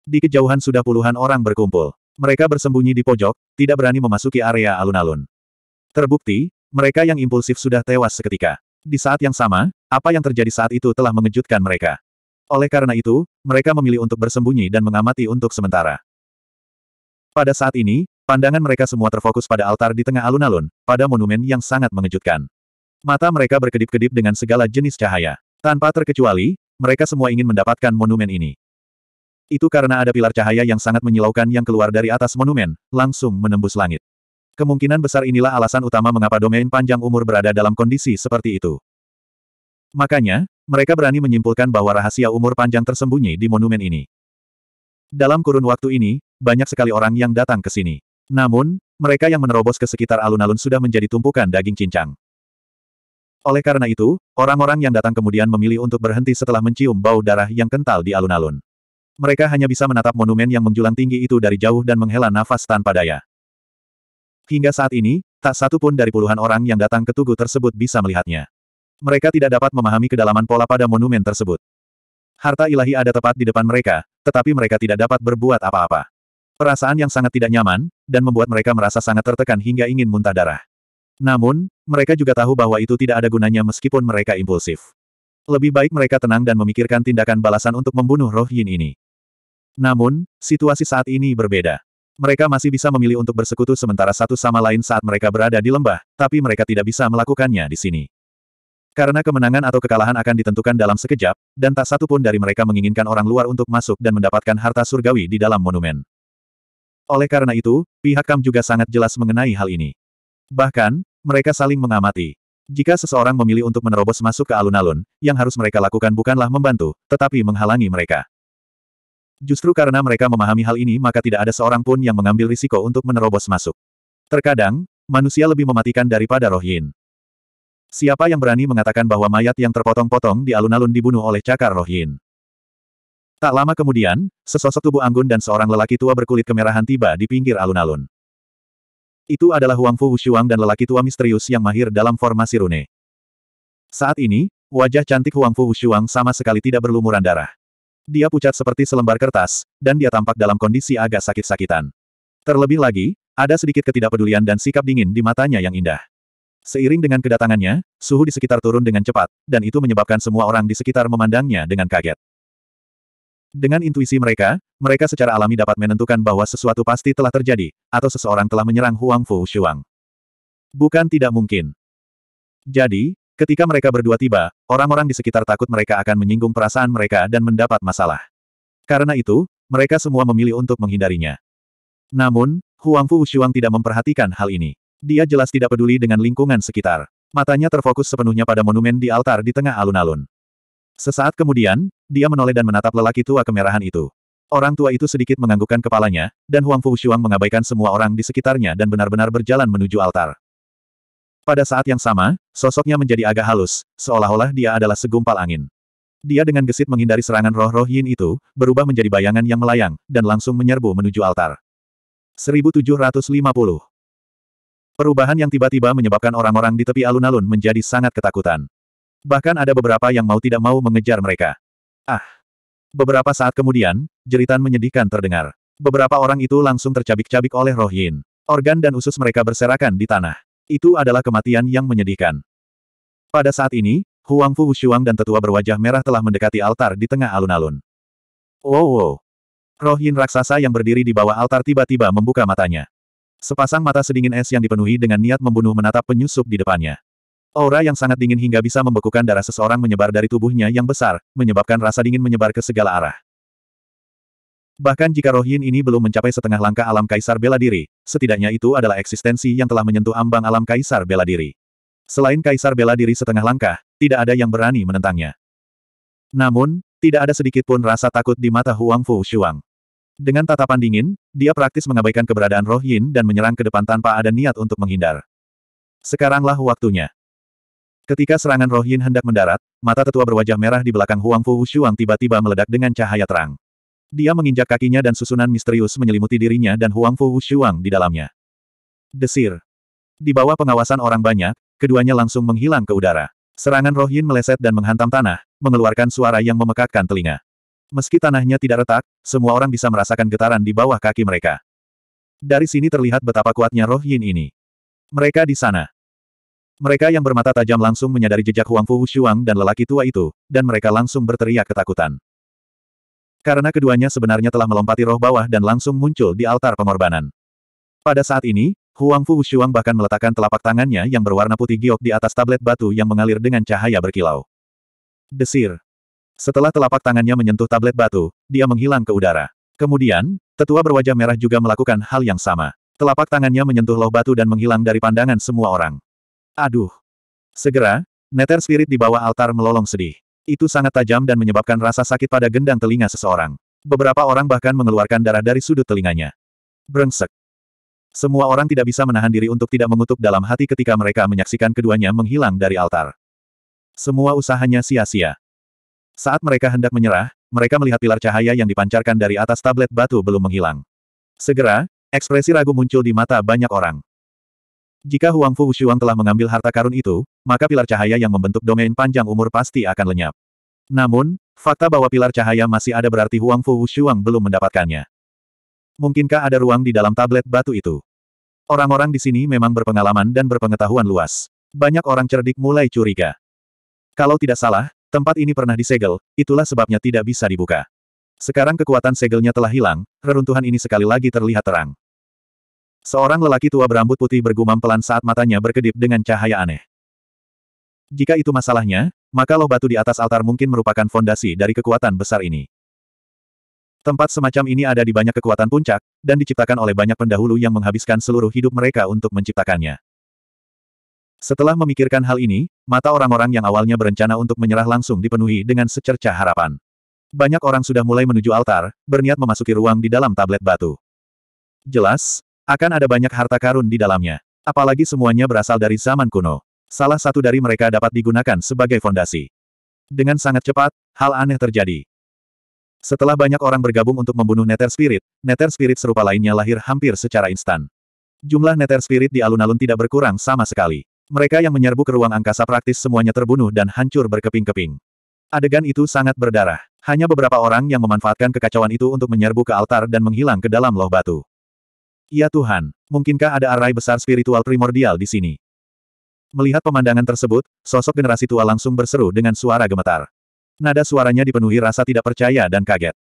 Di kejauhan sudah puluhan orang berkumpul. Mereka bersembunyi di pojok, tidak berani memasuki area alun-alun. Terbukti, mereka yang impulsif sudah tewas seketika. Di saat yang sama, apa yang terjadi saat itu telah mengejutkan mereka. Oleh karena itu, mereka memilih untuk bersembunyi dan mengamati untuk sementara. Pada saat ini, pandangan mereka semua terfokus pada altar di tengah alun-alun, pada monumen yang sangat mengejutkan. Mata mereka berkedip-kedip dengan segala jenis cahaya. Tanpa terkecuali, mereka semua ingin mendapatkan monumen ini. Itu karena ada pilar cahaya yang sangat menyilaukan yang keluar dari atas monumen, langsung menembus langit. Kemungkinan besar inilah alasan utama mengapa domain panjang umur berada dalam kondisi seperti itu. Makanya, mereka berani menyimpulkan bahwa rahasia umur panjang tersembunyi di monumen ini. Dalam kurun waktu ini, banyak sekali orang yang datang ke sini. Namun, mereka yang menerobos ke sekitar alun-alun sudah menjadi tumpukan daging cincang. Oleh karena itu, orang-orang yang datang kemudian memilih untuk berhenti setelah mencium bau darah yang kental di alun-alun. Mereka hanya bisa menatap monumen yang menjulang tinggi itu dari jauh dan menghela nafas tanpa daya. Hingga saat ini, tak satu pun dari puluhan orang yang datang ke tugu tersebut bisa melihatnya. Mereka tidak dapat memahami kedalaman pola pada monumen tersebut. Harta ilahi ada tepat di depan mereka, tetapi mereka tidak dapat berbuat apa-apa. Perasaan yang sangat tidak nyaman, dan membuat mereka merasa sangat tertekan hingga ingin muntah darah. Namun, mereka juga tahu bahwa itu tidak ada gunanya meskipun mereka impulsif. Lebih baik mereka tenang dan memikirkan tindakan balasan untuk membunuh roh yin ini. Namun, situasi saat ini berbeda. Mereka masih bisa memilih untuk bersekutu sementara satu sama lain saat mereka berada di lembah, tapi mereka tidak bisa melakukannya di sini. Karena kemenangan atau kekalahan akan ditentukan dalam sekejap, dan tak satu pun dari mereka menginginkan orang luar untuk masuk dan mendapatkan harta surgawi di dalam monumen. Oleh karena itu, pihak Kam juga sangat jelas mengenai hal ini. Bahkan, mereka saling mengamati. Jika seseorang memilih untuk menerobos masuk ke alun-alun, yang harus mereka lakukan bukanlah membantu, tetapi menghalangi mereka. Justru karena mereka memahami hal ini maka tidak ada seorang pun yang mengambil risiko untuk menerobos masuk. Terkadang, manusia lebih mematikan daripada roh yin. Siapa yang berani mengatakan bahwa mayat yang terpotong-potong di alun-alun dibunuh oleh cakar rohin? Tak lama kemudian, sesosok tubuh anggun dan seorang lelaki tua berkulit kemerahan tiba di pinggir alun-alun. Itu adalah Huang Fu Wushuang dan lelaki tua misterius yang mahir dalam formasi rune. Saat ini, wajah cantik Huang Fu Wushuang sama sekali tidak berlumuran darah. Dia pucat seperti selembar kertas, dan dia tampak dalam kondisi agak sakit-sakitan. Terlebih lagi, ada sedikit ketidakpedulian dan sikap dingin di matanya yang indah. Seiring dengan kedatangannya, suhu di sekitar turun dengan cepat, dan itu menyebabkan semua orang di sekitar memandangnya dengan kaget. Dengan intuisi mereka, mereka secara alami dapat menentukan bahwa sesuatu pasti telah terjadi, atau seseorang telah menyerang Huang Fu Shuang. Bukan tidak mungkin. Jadi, ketika mereka berdua tiba, orang-orang di sekitar takut mereka akan menyinggung perasaan mereka dan mendapat masalah. Karena itu, mereka semua memilih untuk menghindarinya. Namun, Huang Fu Shuang tidak memperhatikan hal ini. Dia jelas tidak peduli dengan lingkungan sekitar. Matanya terfokus sepenuhnya pada monumen di altar di tengah alun-alun. Sesaat kemudian, dia menoleh dan menatap lelaki tua kemerahan itu. Orang tua itu sedikit menganggukkan kepalanya, dan Huang Fu Shuang mengabaikan semua orang di sekitarnya dan benar-benar berjalan menuju altar. Pada saat yang sama, sosoknya menjadi agak halus, seolah-olah dia adalah segumpal angin. Dia dengan gesit menghindari serangan roh-roh yin itu, berubah menjadi bayangan yang melayang, dan langsung menyerbu menuju altar. 1750 Perubahan yang tiba-tiba menyebabkan orang-orang di tepi alun-alun menjadi sangat ketakutan. Bahkan ada beberapa yang mau tidak mau mengejar mereka. Ah! Beberapa saat kemudian, jeritan menyedihkan terdengar. Beberapa orang itu langsung tercabik-cabik oleh roh yin. Organ dan usus mereka berserakan di tanah. Itu adalah kematian yang menyedihkan. Pada saat ini, Huang Fu Wushuang dan tetua berwajah merah telah mendekati altar di tengah alun-alun. Wow, wow. Roh yin raksasa yang berdiri di bawah altar tiba-tiba membuka matanya. Sepasang mata sedingin es yang dipenuhi dengan niat membunuh menatap penyusup di depannya. Aura yang sangat dingin hingga bisa membekukan darah seseorang menyebar dari tubuhnya yang besar, menyebabkan rasa dingin menyebar ke segala arah. Bahkan jika Rohin ini belum mencapai setengah langkah alam kaisar bela diri, setidaknya itu adalah eksistensi yang telah menyentuh ambang alam kaisar bela diri. Selain kaisar bela diri setengah langkah, tidak ada yang berani menentangnya. Namun, tidak ada sedikit pun rasa takut di mata Huang Fu Shuang. Dengan tatapan dingin, dia praktis mengabaikan keberadaan roh Yin dan menyerang ke depan tanpa ada niat untuk menghindar. Sekaranglah waktunya. Ketika serangan roh Yin hendak mendarat, mata tetua berwajah merah di belakang Huang Fu Shuang tiba-tiba meledak dengan cahaya terang. Dia menginjak kakinya dan susunan misterius menyelimuti dirinya dan Huang Fu Shuang di dalamnya. Desir. Di bawah pengawasan orang banyak, keduanya langsung menghilang ke udara. Serangan roh Yin meleset dan menghantam tanah, mengeluarkan suara yang memekakkan telinga. Meski tanahnya tidak retak, semua orang bisa merasakan getaran di bawah kaki mereka. Dari sini terlihat betapa kuatnya roh yin ini. Mereka di sana. Mereka yang bermata tajam langsung menyadari jejak Huang Fu Shuang dan lelaki tua itu, dan mereka langsung berteriak ketakutan. Karena keduanya sebenarnya telah melompati roh bawah dan langsung muncul di altar pengorbanan. Pada saat ini, Huang Fu Shuang bahkan meletakkan telapak tangannya yang berwarna putih giok di atas tablet batu yang mengalir dengan cahaya berkilau. Desir. Setelah telapak tangannya menyentuh tablet batu, dia menghilang ke udara. Kemudian, tetua berwajah merah juga melakukan hal yang sama. Telapak tangannya menyentuh loh batu dan menghilang dari pandangan semua orang. Aduh! Segera, neter spirit di bawah altar melolong sedih. Itu sangat tajam dan menyebabkan rasa sakit pada gendang telinga seseorang. Beberapa orang bahkan mengeluarkan darah dari sudut telinganya. Brengsek. Semua orang tidak bisa menahan diri untuk tidak mengutuk dalam hati ketika mereka menyaksikan keduanya menghilang dari altar. Semua usahanya sia-sia. Saat mereka hendak menyerah, mereka melihat pilar cahaya yang dipancarkan dari atas tablet batu belum menghilang. Segera, ekspresi ragu muncul di mata banyak orang. Jika Huang Fu Wushuang telah mengambil harta karun itu, maka pilar cahaya yang membentuk domain panjang umur pasti akan lenyap. Namun, fakta bahwa pilar cahaya masih ada berarti Huang Fu Wushuang belum mendapatkannya. Mungkinkah ada ruang di dalam tablet batu itu? Orang-orang di sini memang berpengalaman dan berpengetahuan luas. Banyak orang cerdik mulai curiga. Kalau tidak salah, Tempat ini pernah disegel, itulah sebabnya tidak bisa dibuka. Sekarang kekuatan segelnya telah hilang, reruntuhan ini sekali lagi terlihat terang. Seorang lelaki tua berambut putih bergumam pelan saat matanya berkedip dengan cahaya aneh. Jika itu masalahnya, maka loh batu di atas altar mungkin merupakan fondasi dari kekuatan besar ini. Tempat semacam ini ada di banyak kekuatan puncak, dan diciptakan oleh banyak pendahulu yang menghabiskan seluruh hidup mereka untuk menciptakannya. Setelah memikirkan hal ini, mata orang-orang yang awalnya berencana untuk menyerah langsung dipenuhi dengan secercah harapan. Banyak orang sudah mulai menuju altar, berniat memasuki ruang di dalam tablet batu. Jelas, akan ada banyak harta karun di dalamnya. Apalagi semuanya berasal dari zaman kuno. Salah satu dari mereka dapat digunakan sebagai fondasi. Dengan sangat cepat, hal aneh terjadi. Setelah banyak orang bergabung untuk membunuh Nether Spirit, Nether Spirit serupa lainnya lahir hampir secara instan. Jumlah Nether Spirit di alun-alun tidak berkurang sama sekali. Mereka yang menyerbu ke ruang angkasa praktis semuanya terbunuh dan hancur berkeping-keping. Adegan itu sangat berdarah. Hanya beberapa orang yang memanfaatkan kekacauan itu untuk menyerbu ke altar dan menghilang ke dalam loh batu. Ya Tuhan, mungkinkah ada arai besar spiritual primordial di sini? Melihat pemandangan tersebut, sosok generasi tua langsung berseru dengan suara gemetar. Nada suaranya dipenuhi rasa tidak percaya dan kaget.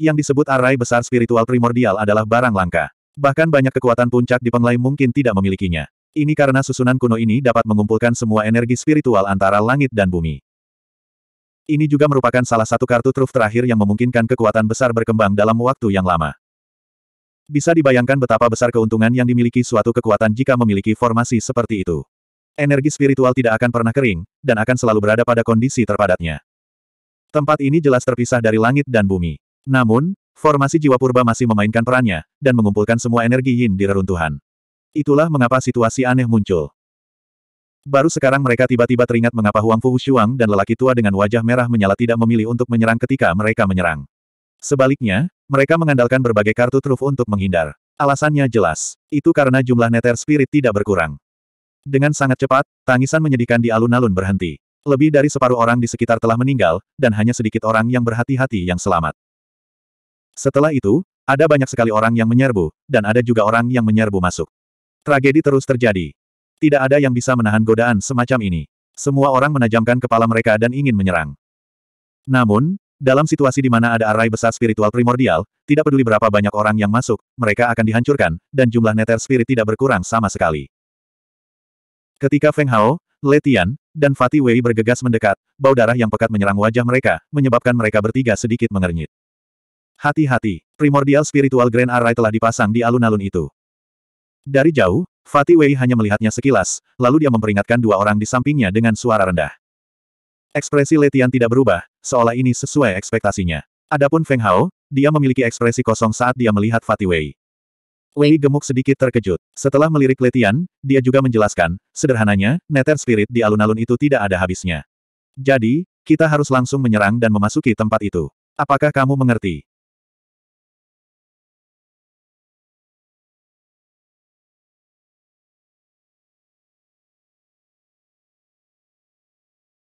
Yang disebut arai besar spiritual primordial adalah barang langka. Bahkan banyak kekuatan puncak di penglai mungkin tidak memilikinya. Ini karena susunan kuno ini dapat mengumpulkan semua energi spiritual antara langit dan bumi. Ini juga merupakan salah satu kartu truf terakhir yang memungkinkan kekuatan besar berkembang dalam waktu yang lama. Bisa dibayangkan betapa besar keuntungan yang dimiliki suatu kekuatan jika memiliki formasi seperti itu. Energi spiritual tidak akan pernah kering, dan akan selalu berada pada kondisi terpadatnya. Tempat ini jelas terpisah dari langit dan bumi. Namun, formasi jiwa purba masih memainkan perannya, dan mengumpulkan semua energi yin di reruntuhan. Itulah mengapa situasi aneh muncul. Baru sekarang mereka tiba-tiba teringat mengapa Huang Fu Shuang dan lelaki tua dengan wajah merah menyala tidak memilih untuk menyerang ketika mereka menyerang. Sebaliknya, mereka mengandalkan berbagai kartu truf untuk menghindar. Alasannya jelas. Itu karena jumlah neter spirit tidak berkurang. Dengan sangat cepat, tangisan menyedihkan di alun-alun berhenti. Lebih dari separuh orang di sekitar telah meninggal, dan hanya sedikit orang yang berhati-hati yang selamat. Setelah itu, ada banyak sekali orang yang menyerbu, dan ada juga orang yang menyerbu masuk. Tragedi terus terjadi. Tidak ada yang bisa menahan godaan semacam ini. Semua orang menajamkan kepala mereka dan ingin menyerang. Namun, dalam situasi di mana ada arai besar spiritual primordial, tidak peduli berapa banyak orang yang masuk, mereka akan dihancurkan, dan jumlah neter spirit tidak berkurang sama sekali. Ketika Feng Hao, Letian, dan Fatih Wei bergegas mendekat, bau darah yang pekat menyerang wajah mereka, menyebabkan mereka bertiga sedikit mengernyit. Hati-hati, primordial spiritual Grand Array telah dipasang di alun-alun itu. Dari jauh, Fatih Wei hanya melihatnya sekilas, lalu dia memperingatkan dua orang di sampingnya dengan suara rendah. Ekspresi Letian tidak berubah, seolah ini sesuai ekspektasinya. Adapun Feng Hao, dia memiliki ekspresi kosong saat dia melihat Fatih Wei. Wei gemuk sedikit terkejut. Setelah melirik Letian, dia juga menjelaskan, sederhananya, neter spirit di alun-alun itu tidak ada habisnya. Jadi, kita harus langsung menyerang dan memasuki tempat itu. Apakah kamu mengerti?